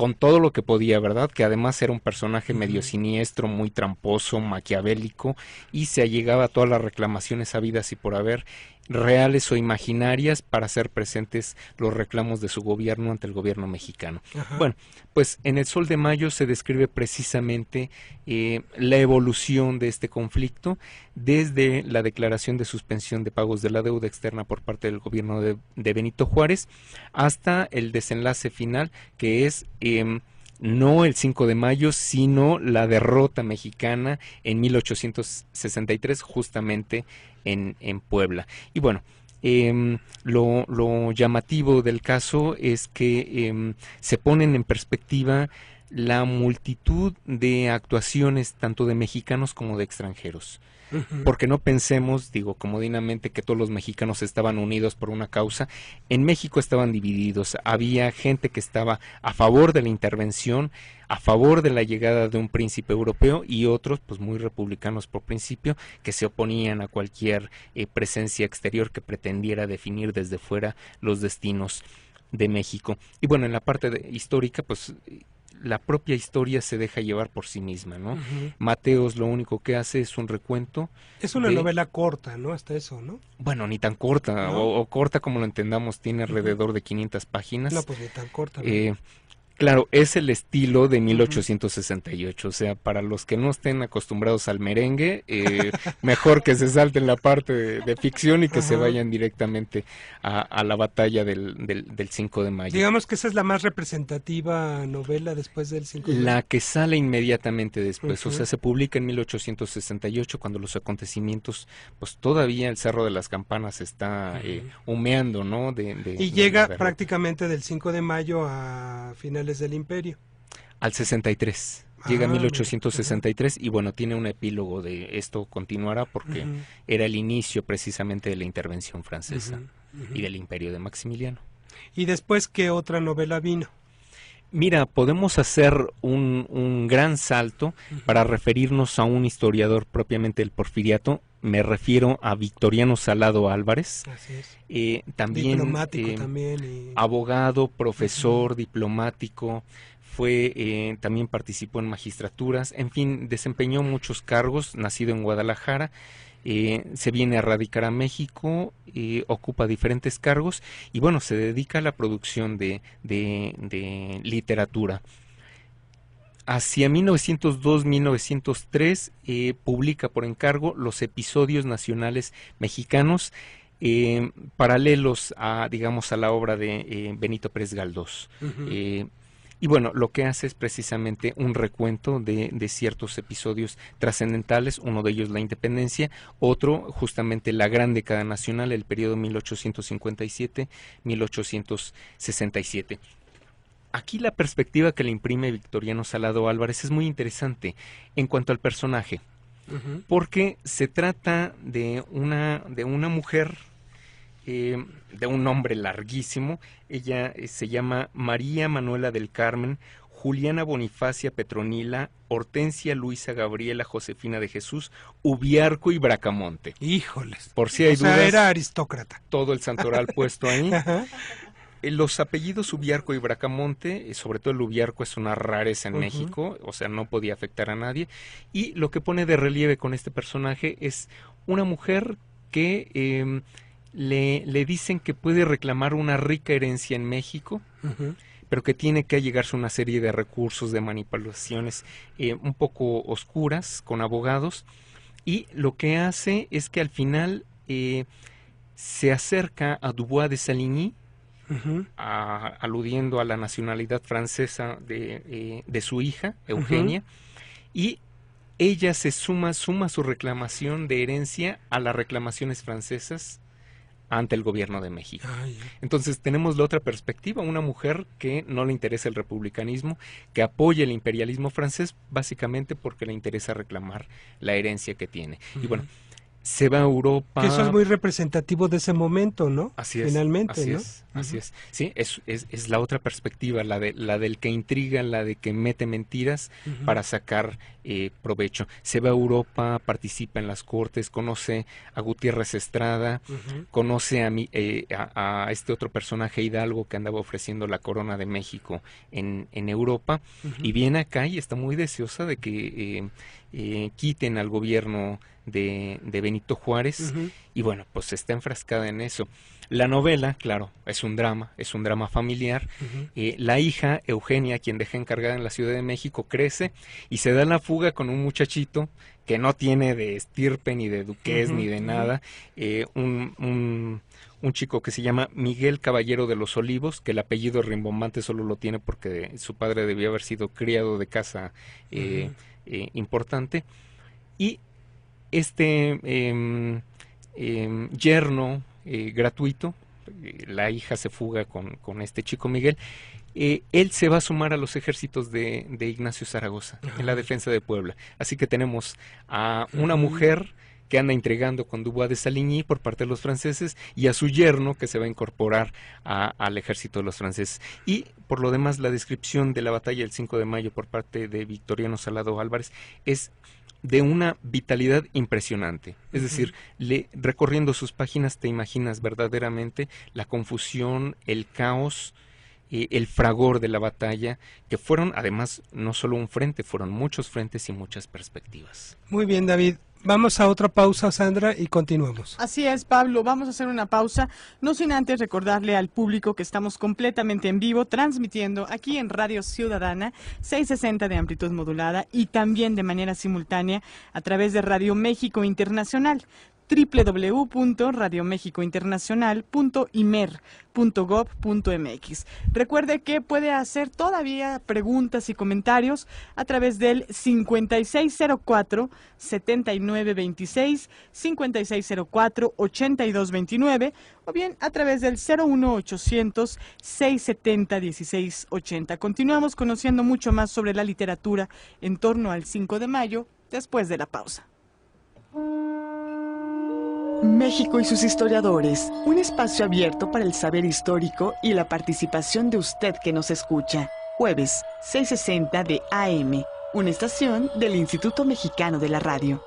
con todo lo que podía, ¿verdad? Que además era un personaje medio siniestro, muy tramposo, maquiavélico, y se allegaba a todas las reclamaciones habidas y por haber, reales o imaginarias para hacer presentes los reclamos de su gobierno ante el gobierno mexicano. Bueno, pues en el Sol de Mayo se describe precisamente eh, la evolución de este conflicto desde la declaración de suspensión de pagos de la deuda externa por parte del gobierno de, Benito Juárez hasta el desenlace final que es... Em, no el 5 de mayo, sino la derrota mexicana en 1863, justamente en, en Puebla. Y bueno, em, lo, lo, llamativo del caso es que em, se ponen en perspectiva la multitud de actuaciones tanto de mexicanos como de extranjeros porque no pensemos, digo, comodinamente que todos los mexicanos estaban unidos por una causa. En México estaban divididos, había gente que estaba a favor de la intervención, a favor de la llegada de un príncipe europeo y otros, pues muy republicanos por principio, que se oponían a cualquier eh, presencia exterior que pretendiera definir desde fuera los destinos de México. Y bueno, en la parte histórica, pues la propia historia se deja llevar por sí misma, ¿no? Mateos lo único que hace es un recuento. Es una novela corta, ¿no? Hasta eso, ¿no? Bueno, ni tan corta, o, corta como lo entendamos, tiene alrededor de 500 páginas. No, pues ni tan corta. Eh, Claro, es el estilo de 1868. O sea, para los que no estén acostumbrados al merengue, eh, mejor que se salten la parte de, ficción y que se vayan directamente a, la batalla del, 5 de mayo. Digamos que esa es la más representativa novela después del 5 de mayo. La que sale inmediatamente después. O sea, se publica en 1868 cuando los acontecimientos, pues todavía el Cerro de las Campanas está eh, humeando, ¿no? y llega prácticamente del 5 de mayo a finales del imperio. Al 63. Llega 1863 ah, y bueno, tiene un epílogo de esto continuará porque era el inicio precisamente de la intervención francesa y del imperio de Maximiliano. ¿Y después qué otra novela vino? Mira, podemos hacer un, un gran salto para referirnos a un historiador propiamente el porfiriato me refiero a Victoriano Salado Álvarez, eh, también, diplomático eh, también abogado, profesor, diplomático, fue eh, también participó en magistraturas, en fin, desempeñó muchos cargos, nacido en Guadalajara. se viene a radicar a México, ocupa diferentes cargos y bueno, se dedica a la producción de, de literatura. Hacia 1902-1903 eh, publica por encargo los episodios nacionales mexicanos eh, paralelos a, digamos, a la obra de eh, Benito Pérez Galdós. y bueno, lo que hace es precisamente un recuento de, de ciertos episodios trascendentales, uno de ellos la independencia, otro justamente la gran década nacional, el periodo 1857-1867. Aquí la perspectiva que le imprime Victoriano Salado Álvarez es muy interesante en cuanto al personaje, porque se trata de una, de una mujer, eh, de un nombre larguísimo, ella eh, se llama María Manuela del Carmen, Juliana Bonifacia Petronila, Hortensia Luisa Gabriela Josefina de Jesús, Ubiarco y Bracamonte. Híjoles. Por si hay era aristócrata. Todo el santoral puesto ahí. Ajá. Eh, los apellidos Ubiarco y Bracamonte, eh, sobre todo el Ubiarco es una rareza en México, o sea, no podía afectar a nadie. Y lo que pone de relieve con este personaje es una mujer que em, le, dicen que puede reclamar una rica herencia en México. pero que tiene que allegarse una serie de recursos, de manipulaciones eh, un poco oscuras con abogados. Y lo que hace es que al final se acerca a Dubois de Saligny, aludiendo a la nacionalidad francesa de, eh, su hija, Eugenia, y ella se suma, suma su reclamación de herencia a las reclamaciones francesas ante el gobierno de México. Entonces tenemos la otra perspectiva, una mujer que no le interesa el republicanismo, que apoya el imperialismo francés básicamente porque le interesa reclamar la herencia que tiene. Y bueno, se va a Europa. Que eso es muy representativo de ese momento, ¿no? Así es. Finalmente, así ¿no? Es, Así es. Sí, es, la otra perspectiva, la, de, la del que intriga, la de que mete mentiras para sacar eh, provecho. Se va a Europa, participa en las cortes, conoce a Gutiérrez Estrada, conoce eh, a, a, este otro personaje Hidalgo que andaba ofreciendo la corona de México en, Europa y viene acá y está muy deseosa de que... Eh, eh, quiten al gobierno de, de Benito Juárez. Y bueno, pues está enfrascada en eso. La novela, claro, es un drama, es un drama familiar. Eh, la hija, Eugenia, quien deja encargada en la Ciudad de México, crece y se da la fuga con un muchachito que no tiene de estirpe, ni de duques, ni de nada. Eh, un, un, un, chico que se llama Miguel Caballero de los Olivos, que el apellido rimbombante solo lo tiene porque su padre debió haber sido criado de casa. Eh, eh, importante. Y este em, em, yerno eh, gratuito, eh, la hija se fuga con, este chico Miguel, él se va a sumar a los ejércitos de Ignacio Zaragoza en la ah. defensa de Puebla. Así que tenemos a una ah. mujer que anda entregando con Dubois de Saligny por parte de los franceses y a su yerno que se va a incorporar al ejército de los franceses. Y por lo demás, la descripción de la batalla del 5 de mayo por parte de Victoriano Salado Álvarez es de una vitalidad impresionante. Es decir, le, recorriendo sus páginas te imaginas verdaderamente la confusión, el caos, eh, el fragor de la batalla, que fueron además no solo un frente, fueron muchos frentes y muchas perspectivas. Muy bien, David. Vamos a otra pausa, Sandra, y continuamos. Así es, Pablo. Vamos a hacer una pausa, no sin antes recordarle al público que estamos completamente en vivo, transmitiendo aquí en Radio Ciudadana, 660 de amplitud modulada y también de manera simultánea a través de Radio México Internacional, www.radiomexicointernacional.imer.gov.mx. Recuerde que puede hacer todavía preguntas y comentarios a través del 5604-7926, 5604-8229 o bien a través del 01800-670-1680. Continuamos conociendo mucho más sobre la literatura en torno al 5 de mayo después de la pausa. México y sus historiadores, un espacio abierto para el saber histórico y la participación de usted que nos escucha. Jueves, 6.60 de AM, una estación del Instituto Mexicano de la Radio.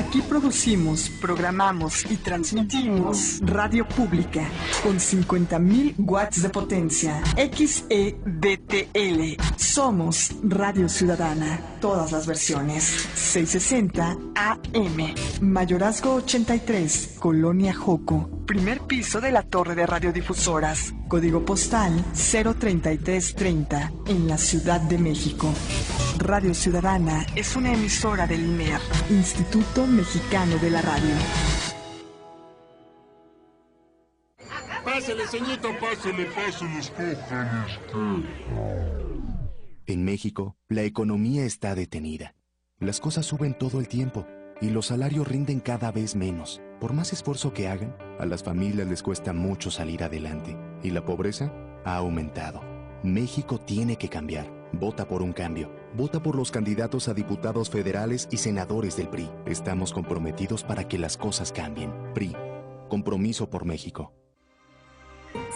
Aquí producimos, programamos y transmitimos radio pública con 50.000 watts de potencia. XEDTL. Somos Radio Ciudadana. Todas las versiones. 660 AM. Mayorazgo 83, Colonia Joco. Primer piso de la Torre de Radiodifusoras. Código postal 03330 en la Ciudad de México. Radio Ciudadana es una emisora del INEA. Instituto Mexicano de la Radio. Pásale, pásale, En México, la economía está detenida. Las cosas suben todo el tiempo y los salarios rinden cada vez menos. Por más esfuerzo que hagan, a las familias les cuesta mucho salir adelante y la pobreza ha aumentado. México tiene que cambiar. Vota por un cambio. Vota por los candidatos a diputados federales y senadores del PRI. Estamos comprometidos para que las cosas cambien. PRI. Compromiso por México.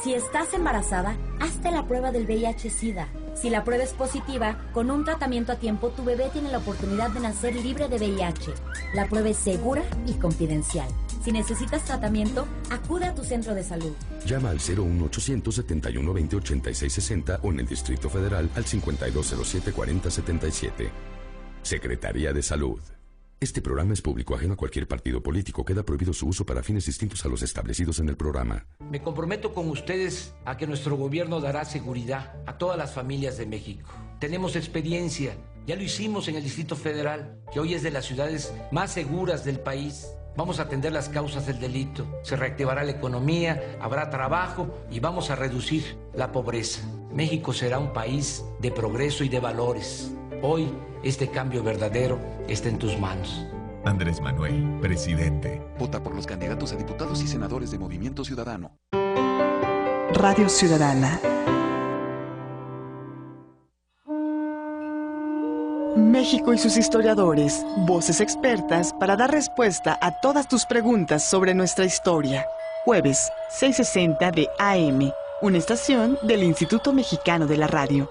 Si estás embarazada, hazte la prueba del VIH-Sida. Si la prueba es positiva, con un tratamiento a tiempo, tu bebé tiene la oportunidad de nacer libre de VIH. La prueba es segura y confidencial. Si necesitas tratamiento, acude a tu centro de salud. Llama al 01800 71 20 o en el Distrito Federal al 5207 4077 Secretaría de Salud. Este programa es público ajeno a cualquier partido político. Queda prohibido su uso para fines distintos a los establecidos en el programa. Me comprometo con ustedes a que nuestro gobierno dará seguridad a todas las familias de México. Tenemos experiencia. Ya lo hicimos en el Distrito Federal, que hoy es de las ciudades más seguras del país. Vamos a atender las causas del delito, se reactivará la economía, habrá trabajo y vamos a reducir la pobreza. México será un país de progreso y de valores. Hoy este cambio verdadero está en tus manos. Andrés Manuel, presidente. Vota por los candidatos a diputados y senadores de Movimiento Ciudadano. Radio Ciudadana México y sus historiadores, voces expertas para dar respuesta a todas tus preguntas sobre nuestra historia. Jueves, 6.60 de AM, una estación del Instituto Mexicano de la Radio.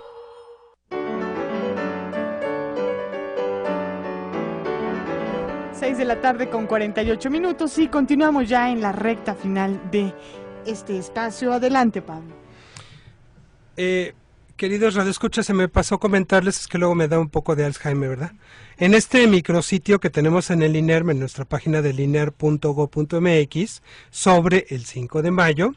6 de la tarde con 48 minutos y continuamos ya en la recta final de este espacio. Adelante, Pablo. Eh, Queridos radioescuchas, se me pasó comentarles, es que luego me da un poco de Alzheimer, ¿verdad? En este micrositio que tenemos en el INERM, en nuestra página del INERM.go.mx, sobre el 5 de mayo,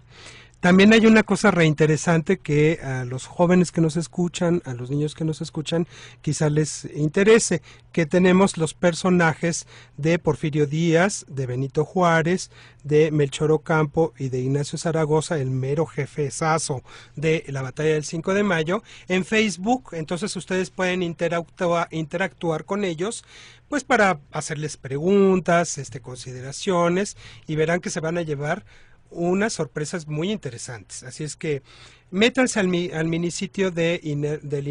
también hay una cosa reinteresante que a los jóvenes que nos escuchan, a los niños que nos escuchan, quizás les interese, que tenemos los personajes de Porfirio Díaz, de Benito Juárez, de Melchor Ocampo y de Ignacio Zaragoza, el mero jefe sazo de la batalla del 5 de mayo, en Facebook. Entonces ustedes pueden interactuar con ellos pues para hacerles preguntas, este, consideraciones y verán que se van a llevar unas sorpresas muy interesantes. Así es que métanse al, mi, al minisitio de iner, del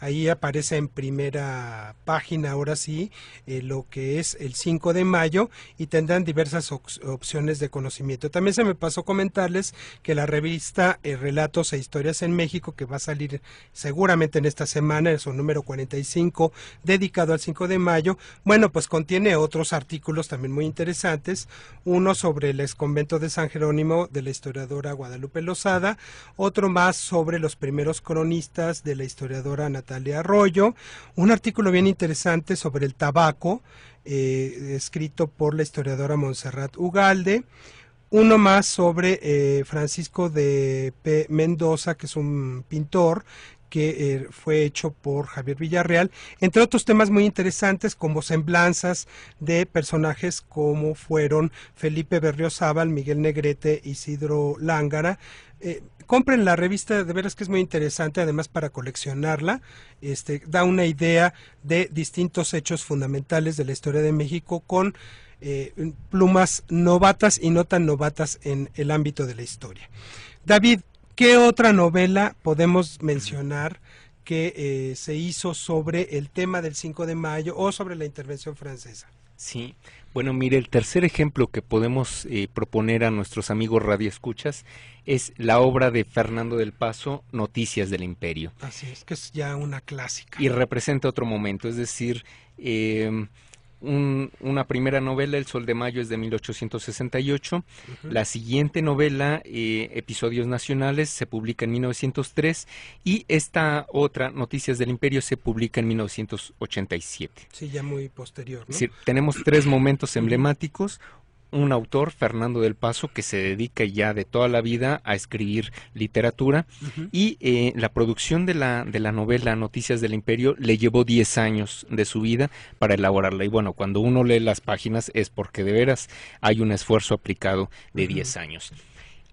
Ahí aparece en primera página, ahora sí, eh, lo que es el 5 de mayo y tendrán diversas opciones de conocimiento. También se me pasó comentarles que la revista eh, Relatos e Historias en México, que va a salir seguramente en esta semana, es su número 45, dedicado al 5 de mayo, bueno, pues contiene otros artículos también muy interesantes. Uno sobre el convento de San Jerónimo de la historiadora Guadalupe Lozada, otro más sobre los primeros cronistas de la historiadora Natalia Arroyo, un artículo bien interesante sobre el tabaco, eh, escrito por la historiadora Montserrat Ugalde, uno más sobre eh, Francisco de P. Mendoza, que es un pintor que eh, fue hecho por Javier Villarreal, entre otros temas muy interesantes como semblanzas de personajes como fueron Felipe Berriozábal, Miguel Negrete, Isidro Lángara. Eh, compren la revista, de veras que es muy interesante, además para coleccionarla, este, da una idea de distintos hechos fundamentales de la historia de México con eh, plumas novatas y no tan novatas en el ámbito de la historia. David, ¿Qué otra novela podemos mencionar que eh, se hizo sobre el tema del 5 de mayo o sobre la intervención francesa? Sí, bueno, mire, el tercer ejemplo que podemos eh, proponer a nuestros amigos radio Escuchas, es la obra de Fernando del Paso, Noticias del Imperio. Así es, que es ya una clásica. Y representa otro momento, es decir, em, una primera novela, El Sol de Mayo, es de 1868. La siguiente novela, eh, Episodios Nacionales, se publica en 1903. Y esta otra, Noticias del Imperio, se publica en 1987. Sí, ya muy posterior. Es tenemos tres momentos emblemáticos un autor, Fernando del Paso, que se dedica ya de toda la vida a escribir literatura y eh, la producción de la, de la novela Noticias del Imperio le llevó 10 años de su vida para elaborarla. Y bueno, cuando uno lee las páginas es porque de veras hay un esfuerzo aplicado de 10 años.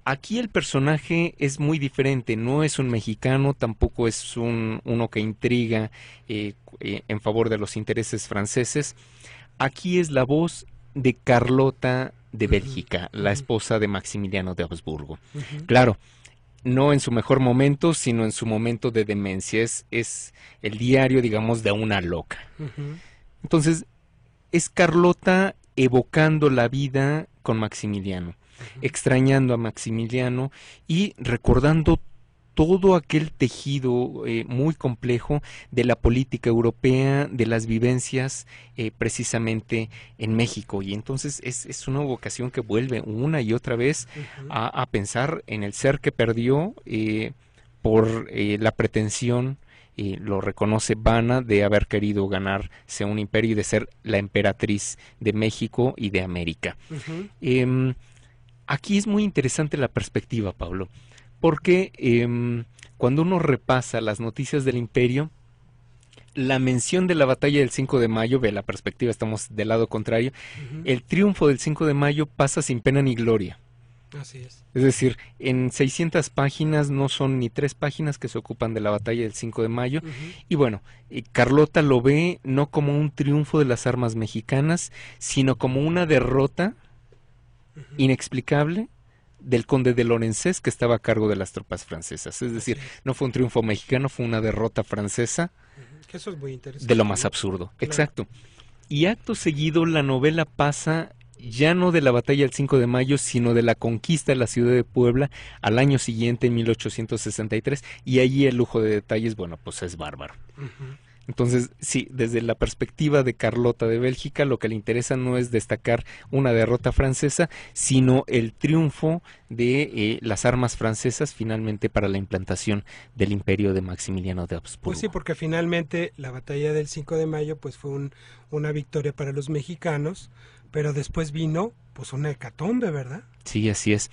Aquí el personaje es muy diferente, no es un mexicano, tampoco es un, uno que intriga eh, eh, en favor de los intereses franceses. Aquí es la voz de Carlota de Bélgica, la esposa de Maximiliano de Habsburgo. Claro, no en su mejor momento, sino en su momento de demencia. Es, el diario, digamos, de una loca. Entonces, es Carlota evocando la vida con Maximiliano, extrañando a Maximiliano y recordando todo aquel tejido eh, muy complejo de la política europea, de las vivencias eh, precisamente en México. Y entonces es, una vocación que vuelve una y otra vez a, pensar en el ser que perdió eh, por la pretensión. lo reconoce vana de haber querido ganarse un imperio y de ser la emperatriz de México y de América. Em, aquí es muy interesante la perspectiva, Pablo porque em, cuando uno repasa las noticias del imperio, la mención de la batalla del 5 de mayo, ve la perspectiva, estamos del lado contrario, el triunfo del 5 de mayo pasa sin pena ni gloria. Así es. Es decir, en 600 páginas no son ni tres páginas que se ocupan de la batalla del 5 de mayo. Y bueno, eh, Carlota lo ve no como un triunfo de las armas mexicanas, sino como una derrota inexplicable del conde de Lorenzés que estaba a cargo de las tropas francesas. Es decir, no fue un triunfo mexicano, fue una derrota francesa. eso es muy interesante. De lo más absurdo. Exacto. Y acto seguido la novela pasa ya no de la batalla del 5 de mayo, sino de la conquista de la ciudad de Puebla al año siguiente, en 1863, y allí el lujo de detalles, bueno, pues es bárbaro. Entonces, sí, desde la perspectiva de Carlota de Bélgica, lo que le interesa no es destacar una derrota francesa, sino el triunfo de eh, las armas francesas finalmente para la implantación del imperio de Maximiliano de Habsburgo. Pues sí, porque finalmente la batalla del 5 de mayo pues fue una victoria para los mexicanos, pero después vino pues una hecatombe, ¿verdad? Sí, así es.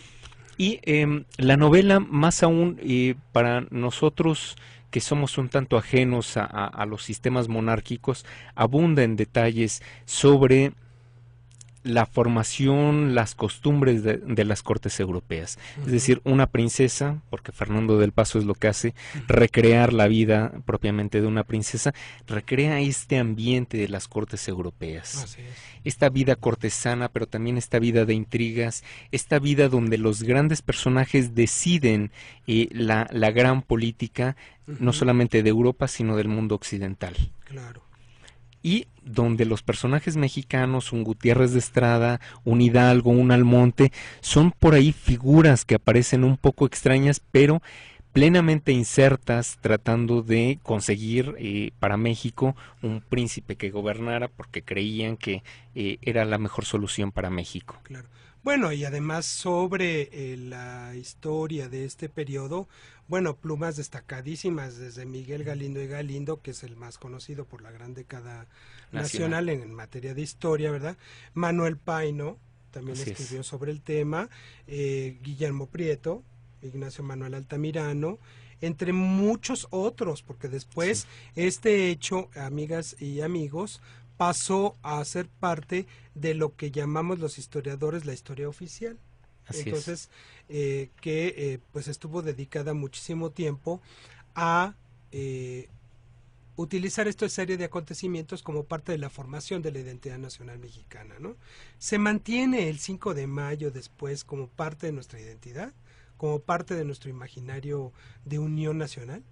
Y em, la novela, más aún eh, para nosotros que somos un tanto ajenos a, los sistemas monárquicos, abunda en detalles sobre la formación, las costumbres de, las cortes europeas. Es decir, una princesa, porque Fernando del Paso es lo que hace, recrear la vida propiamente de una princesa, recrea este ambiente de las cortes europeas. Esta vida cortesana, pero también esta vida de intrigas, esta vida donde los grandes personajes deciden eh, la, gran política, no solamente de Europa, sino del mundo occidental. Claro y donde los personajes mexicanos, un Gutiérrez de Estrada, un Hidalgo, un Almonte, son por ahí figuras que aparecen un poco extrañas, pero plenamente insertas tratando de conseguir eh, para México un príncipe que gobernara porque creían que eh, era la mejor solución para México. Bueno, y además sobre eh, la historia de este periodo, bueno, plumas destacadísimas desde Miguel Galindo y Galindo, que es el más conocido por la gran década nacional, en, materia de historia, ¿verdad? Manuel Paino también escribió sobre el tema, eh, Guillermo Prieto, Ignacio Manuel Altamirano, entre muchos otros, porque después este hecho, amigas y amigos, pasó a ser parte de lo que llamamos los historiadores la historia oficial. Entonces, eh, que eh, pues estuvo dedicada muchísimo tiempo a eh, utilizar esta serie de acontecimientos como parte de la formación de la identidad nacional mexicana. ¿no? Se mantiene el 5 de mayo después como parte de nuestra identidad, como parte de nuestro imaginario de unión nacional.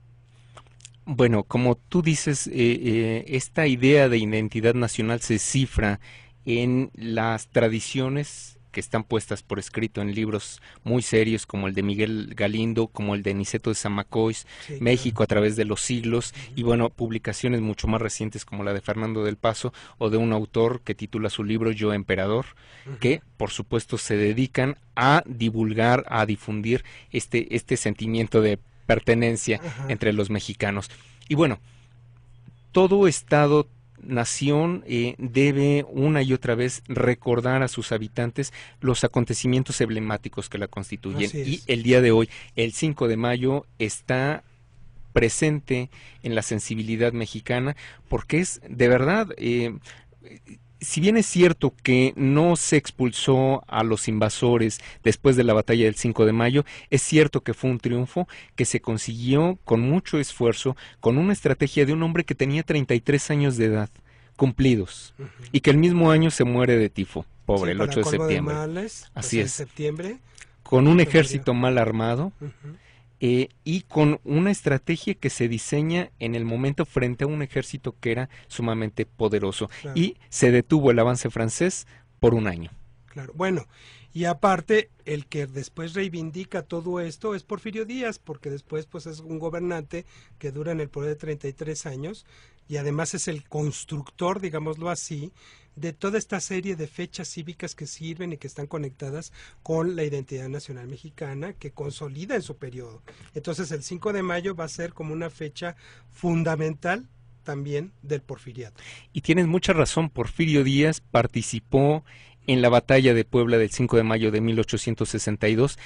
Bueno, como tú dices, esta idea de identidad nacional se cifra en las tradiciones que están puestas por escrito en libros muy serios como el de Miguel Galindo, como el de Niceto de Zamacois, México a través de los siglos, y bueno, publicaciones mucho más recientes como la de Fernando del Paso o de un autor que titula su libro Yo Emperador, que por supuesto se dedican a divulgar, a difundir este, este sentimiento de pertenencia entre los mexicanos. Y bueno, todo Estado, nación eh, debe una y otra vez recordar a sus habitantes los acontecimientos emblemáticos que la constituyen. Y el día de hoy, el 5 de mayo, está presente en la sensibilidad mexicana porque es de verdad... Eh, si bien es cierto que no se expulsó a los invasores después de la batalla del 5 de mayo, es cierto que fue un triunfo que se consiguió con mucho esfuerzo, con una estrategia de un hombre que tenía 33 años de edad cumplidos y que el mismo año se muere de tifo, pobre, el 8 de septiembre. Pues, Así es. Septiembre, con un ejército mal armado. Eh, y con una estrategia que se diseña en el momento frente a un ejército que era sumamente poderoso. Y se detuvo el avance francés por un año. Claro, bueno, y aparte, el que después reivindica todo esto es Porfirio Díaz, porque después pues es un gobernante que dura en el poder 33 años, y además es el constructor, digámoslo así, de toda esta serie de fechas cívicas que sirven y que están conectadas con la identidad nacional mexicana que consolida en su periodo. Entonces el 5 de mayo va a ser como una fecha fundamental también del porfiriato. Y tienes mucha razón, Porfirio Díaz participó en la batalla de Puebla del 5 de mayo de 1862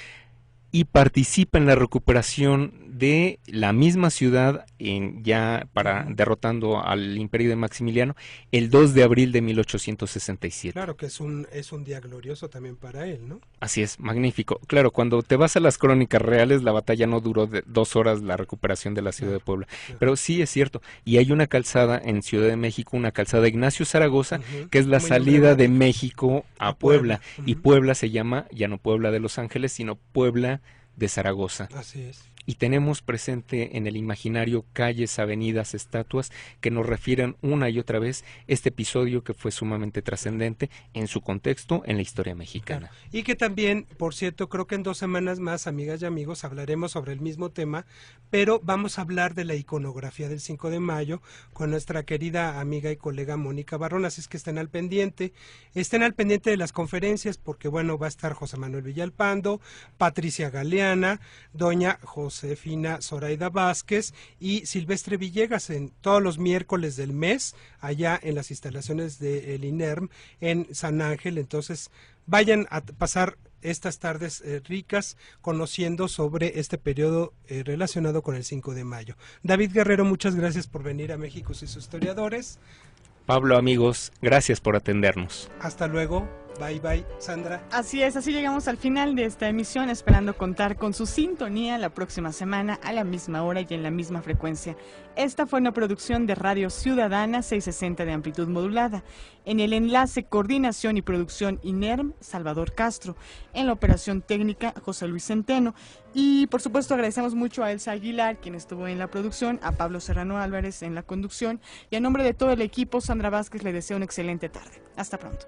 y participa en la recuperación de la misma ciudad en, ya para derrotando al imperio de Maximiliano el 2 de abril de 1867. Claro que es un es un día glorioso también para él, ¿no? Así es, magnífico. Claro, cuando te vas a las crónicas reales la batalla no duró de dos horas la recuperación de la ciudad de Puebla, pero sí es cierto y hay una calzada en Ciudad de México, una calzada Ignacio Zaragoza que es la salida de México a, Puebla, y Puebla se llama ya no Puebla de Los Ángeles sino Puebla de Zaragoza. Así es y tenemos presente en el imaginario calles, avenidas, estatuas que nos refieran una y otra vez este episodio que fue sumamente trascendente en su contexto en la historia mexicana. Y que también, por cierto, creo que en dos semanas más, amigas y amigos, hablaremos sobre el mismo tema, pero vamos a hablar de la iconografía del 5 de mayo con nuestra querida amiga y colega Mónica Barrón, así es que estén al pendiente, estén al pendiente de las conferencias porque bueno, va a estar José Manuel Villalpando, Patricia Galeana, doña José Josefina Zoraida Vázquez y Silvestre Villegas en todos los miércoles del mes allá en las instalaciones del INERM en San Ángel. Entonces, vayan a pasar estas tardes eh, ricas conociendo sobre este periodo eh, relacionado con el 5 de mayo. David Guerrero, muchas gracias por venir a México y sus historiadores. Pablo, amigos, gracias por atendernos. Hasta luego. Bye bye, Sandra. Así es, así llegamos al final de esta emisión, esperando contar con su sintonía la próxima semana a la misma hora y en la misma frecuencia. Esta fue una producción de Radio Ciudadana 660 de amplitud modulada. En el enlace Coordinación y Producción INERM, Salvador Castro. En la operación técnica, José Luis Centeno. Y por supuesto agradecemos mucho a Elsa Aguilar, quien estuvo en la producción, a Pablo Serrano Álvarez en la conducción y a nombre de todo el equipo, Sandra Vázquez le deseo una excelente tarde. Hasta pronto.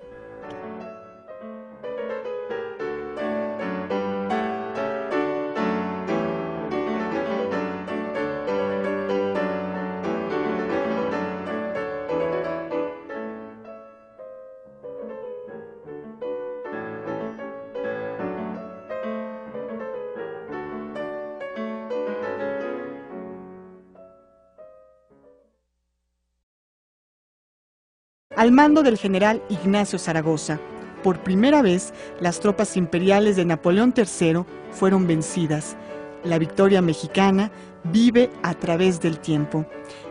al mando del general Ignacio Zaragoza. Por primera vez, las tropas imperiales de Napoleón III fueron vencidas. La victoria mexicana vive a través del tiempo.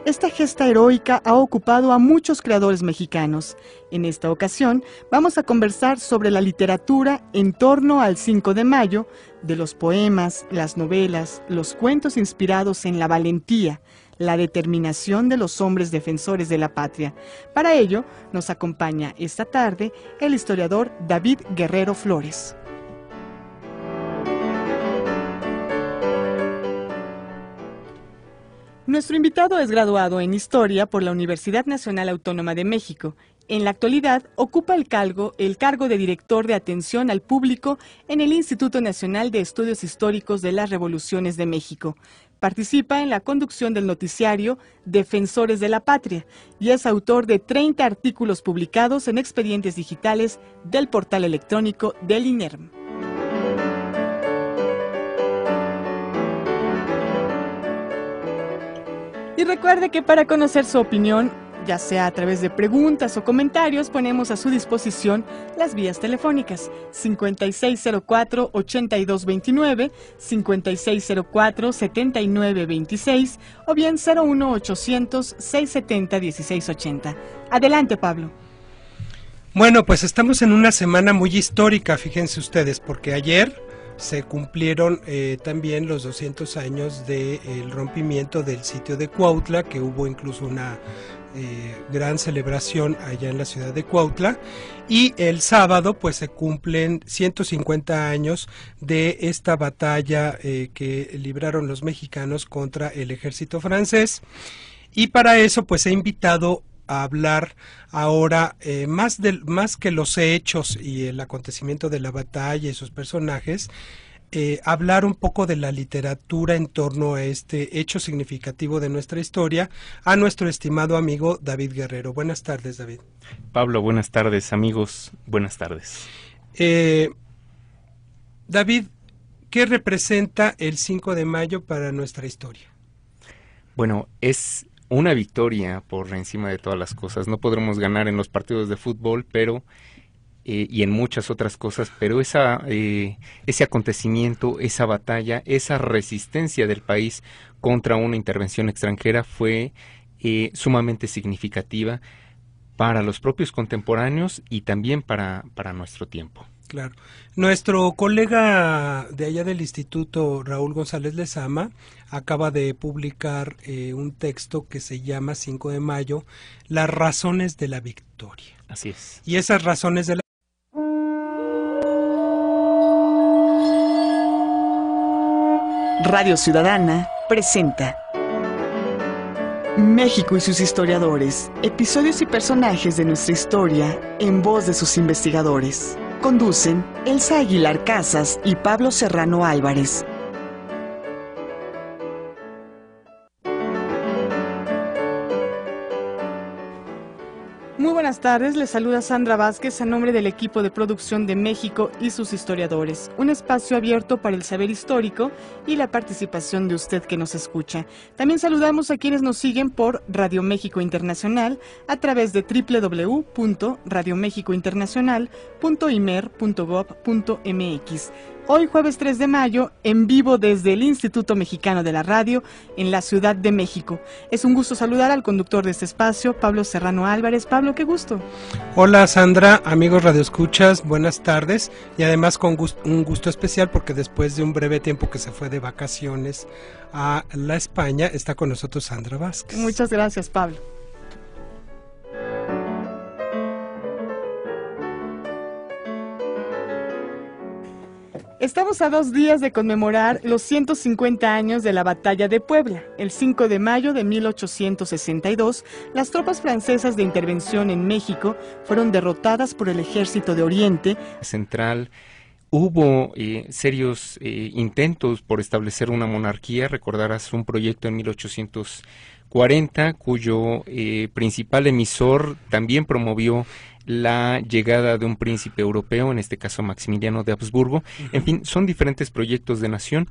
Esta gesta heroica ha ocupado a muchos creadores mexicanos. En esta ocasión vamos a conversar sobre la literatura en torno al 5 de mayo, de los poemas, las novelas, los cuentos inspirados en la valentía, la determinación de los hombres defensores de la patria. Para ello, nos acompaña esta tarde el historiador David Guerrero Flores. Nuestro invitado es graduado en Historia por la Universidad Nacional Autónoma de México. En la actualidad ocupa el cargo, el cargo de director de atención al público en el Instituto Nacional de Estudios Históricos de las Revoluciones de México. Participa en la conducción del noticiario Defensores de la Patria y es autor de 30 artículos publicados en expedientes digitales del portal electrónico del INERM. Y recuerde que para conocer su opinión ya sea a través de preguntas o comentarios, ponemos a su disposición las vías telefónicas 5604-8229, 5604-7926 o bien 01800-670-1680. Adelante, Pablo. Bueno, pues estamos en una semana muy histórica, fíjense ustedes, porque ayer se cumplieron eh, también los 200 años del rompimiento del sitio de Cuautla, que hubo incluso una eh, gran celebración allá en la ciudad de Cuautla. Y el sábado, pues se cumplen 150 años de esta batalla eh, que libraron los mexicanos contra el ejército francés. Y para eso, pues he invitado a hablar ahora eh, más, del, más que los hechos y el acontecimiento de la batalla y sus personajes eh, hablar un poco de la literatura en torno a este hecho significativo de nuestra historia a nuestro estimado amigo David Guerrero. Buenas tardes, David. Pablo, buenas tardes, amigos, buenas tardes. Eh, David, ¿qué representa el 5 de mayo para nuestra historia? Bueno, es una victoria por encima de todas las cosas. No podremos ganar en los partidos de fútbol, pero eh, y en muchas otras cosas, pero esa, eh, ese acontecimiento, esa batalla, esa resistencia del país contra una intervención extranjera fue eh, sumamente significativa para los propios contemporáneos y también para, para nuestro tiempo. Claro. Nuestro colega de allá del instituto, Raúl González Lezama, acaba de publicar un texto que se llama 5 de mayo, Las razones de la victoria. Así es. Y esas razones de la Radio Ciudadana presenta México y sus historiadores, episodios y personajes de nuestra historia en voz de sus investigadores. Conducen Elsa Aguilar Casas y Pablo Serrano Álvarez. Muy buenas tardes, les saluda Sandra Vázquez a nombre del equipo de producción de México y sus historiadores, un espacio abierto para el saber histórico y la participación de usted que nos escucha. También saludamos a quienes nos siguen por Radio México Internacional a través de www.radiomexicointernacional.imer.gov.mx hoy jueves 3 de mayo, en vivo desde el Instituto Mexicano de la Radio en la Ciudad de México. Es un gusto saludar al conductor de este espacio, Pablo Serrano Álvarez. Pablo, qué gusto. Hola Sandra, amigos Radio Escuchas, buenas tardes y además con un gusto especial porque después de un breve tiempo que se fue de vacaciones a la España, está con nosotros Sandra Vázquez. Muchas gracias, Pablo. Estamos a dos días de conmemorar los 150 años de la Batalla de Puebla. El 5 de mayo de 1862, las tropas francesas de intervención en México fueron derrotadas por el Ejército de Oriente Central. Hubo eh, serios eh, intentos por establecer una monarquía. Recordarás un proyecto en 1840 cuyo eh, principal emisor también promovió la llegada de un príncipe europeo, en este caso Maximiliano de Habsburgo. En fin, son diferentes proyectos de nación.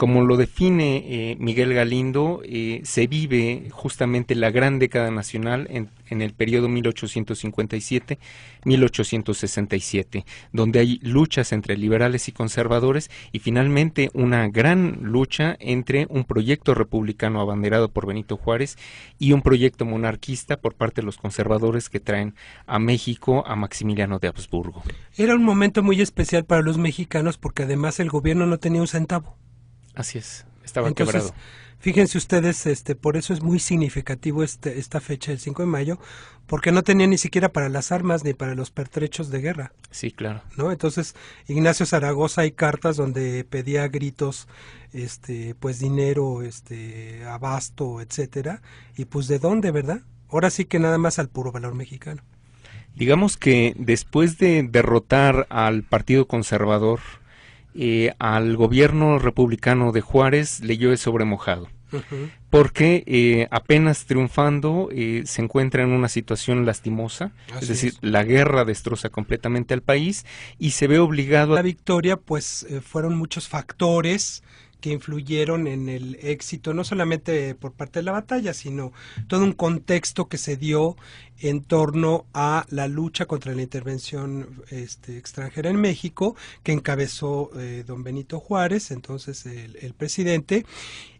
Como lo define eh, Miguel Galindo, eh, se vive justamente la gran década nacional en, en el periodo 1857-1867, donde hay luchas entre liberales y conservadores y finalmente una gran lucha entre un proyecto republicano abanderado por Benito Juárez y un proyecto monarquista por parte de los conservadores que traen a México a Maximiliano de Habsburgo. Era un momento muy especial para los mexicanos porque además el gobierno no tenía un centavo. Así es, estaba Entonces, Fíjense ustedes, este, por eso es muy significativo este, esta fecha del 5 de mayo, porque no tenía ni siquiera para las armas ni para los pertrechos de guerra. Sí, claro. ¿no? Entonces, Ignacio Zaragoza hay cartas donde pedía gritos, este, pues dinero, este, abasto, etcétera, y pues de dónde, ¿verdad? Ahora sí que nada más al puro valor mexicano. Digamos que después de derrotar al Partido Conservador eh, al gobierno republicano de Juárez le llueve sobre mojado. Porque eh, apenas triunfando eh, se encuentra en una situación lastimosa, es decir, la guerra destroza completamente al país y se ve obligado La victoria, pues fueron muchos factores que influyeron en el éxito, no solamente por parte de la batalla, sino todo un contexto que se dio en torno a la lucha contra la intervención este, extranjera en México, que encabezó eh, don Benito Juárez, entonces el presidente,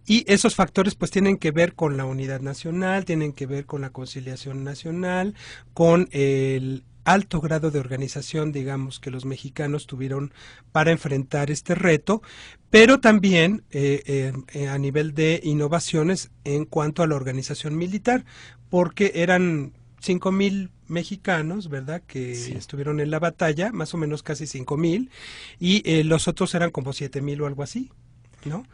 y esos factores pues tienen que ver con la unidad nacional, tienen que ver con la conciliación nacional, con el alto grado de organización, digamos, que los mexicanos tuvieron para enfrentar este reto, pero también eh, eh, a nivel de innovaciones en cuanto a la organización militar, porque eran mil mexicanos, ¿verdad? Que estuvieron en la batalla, más o menos casi 5.000, y eh, los otros eran como mil o algo así, ¿no?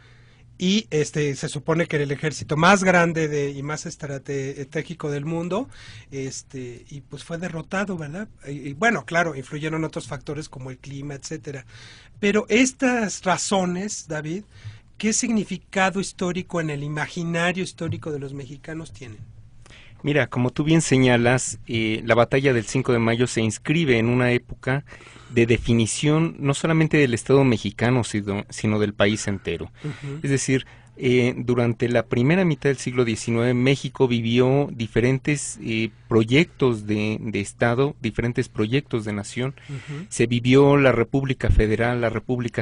y este se supone que era el ejército más grande y más estratégico del mundo este y pues fue derrotado verdad y, y, bueno claro influyeron otros factores como el clima etcétera pero estas razones David qué significado histórico en el imaginario histórico de los mexicanos tienen Mira, como tú bien señalas, eh, la batalla del 5 de mayo se inscribe en una época de definición no solamente del Estado mexicano, sino, sino del país entero. Es decir, eh, durante la primera mitad del siglo XIX México vivió diferentes eh, proyectos de, Estado, diferentes proyectos de nación. Se vivió la República Federal, la República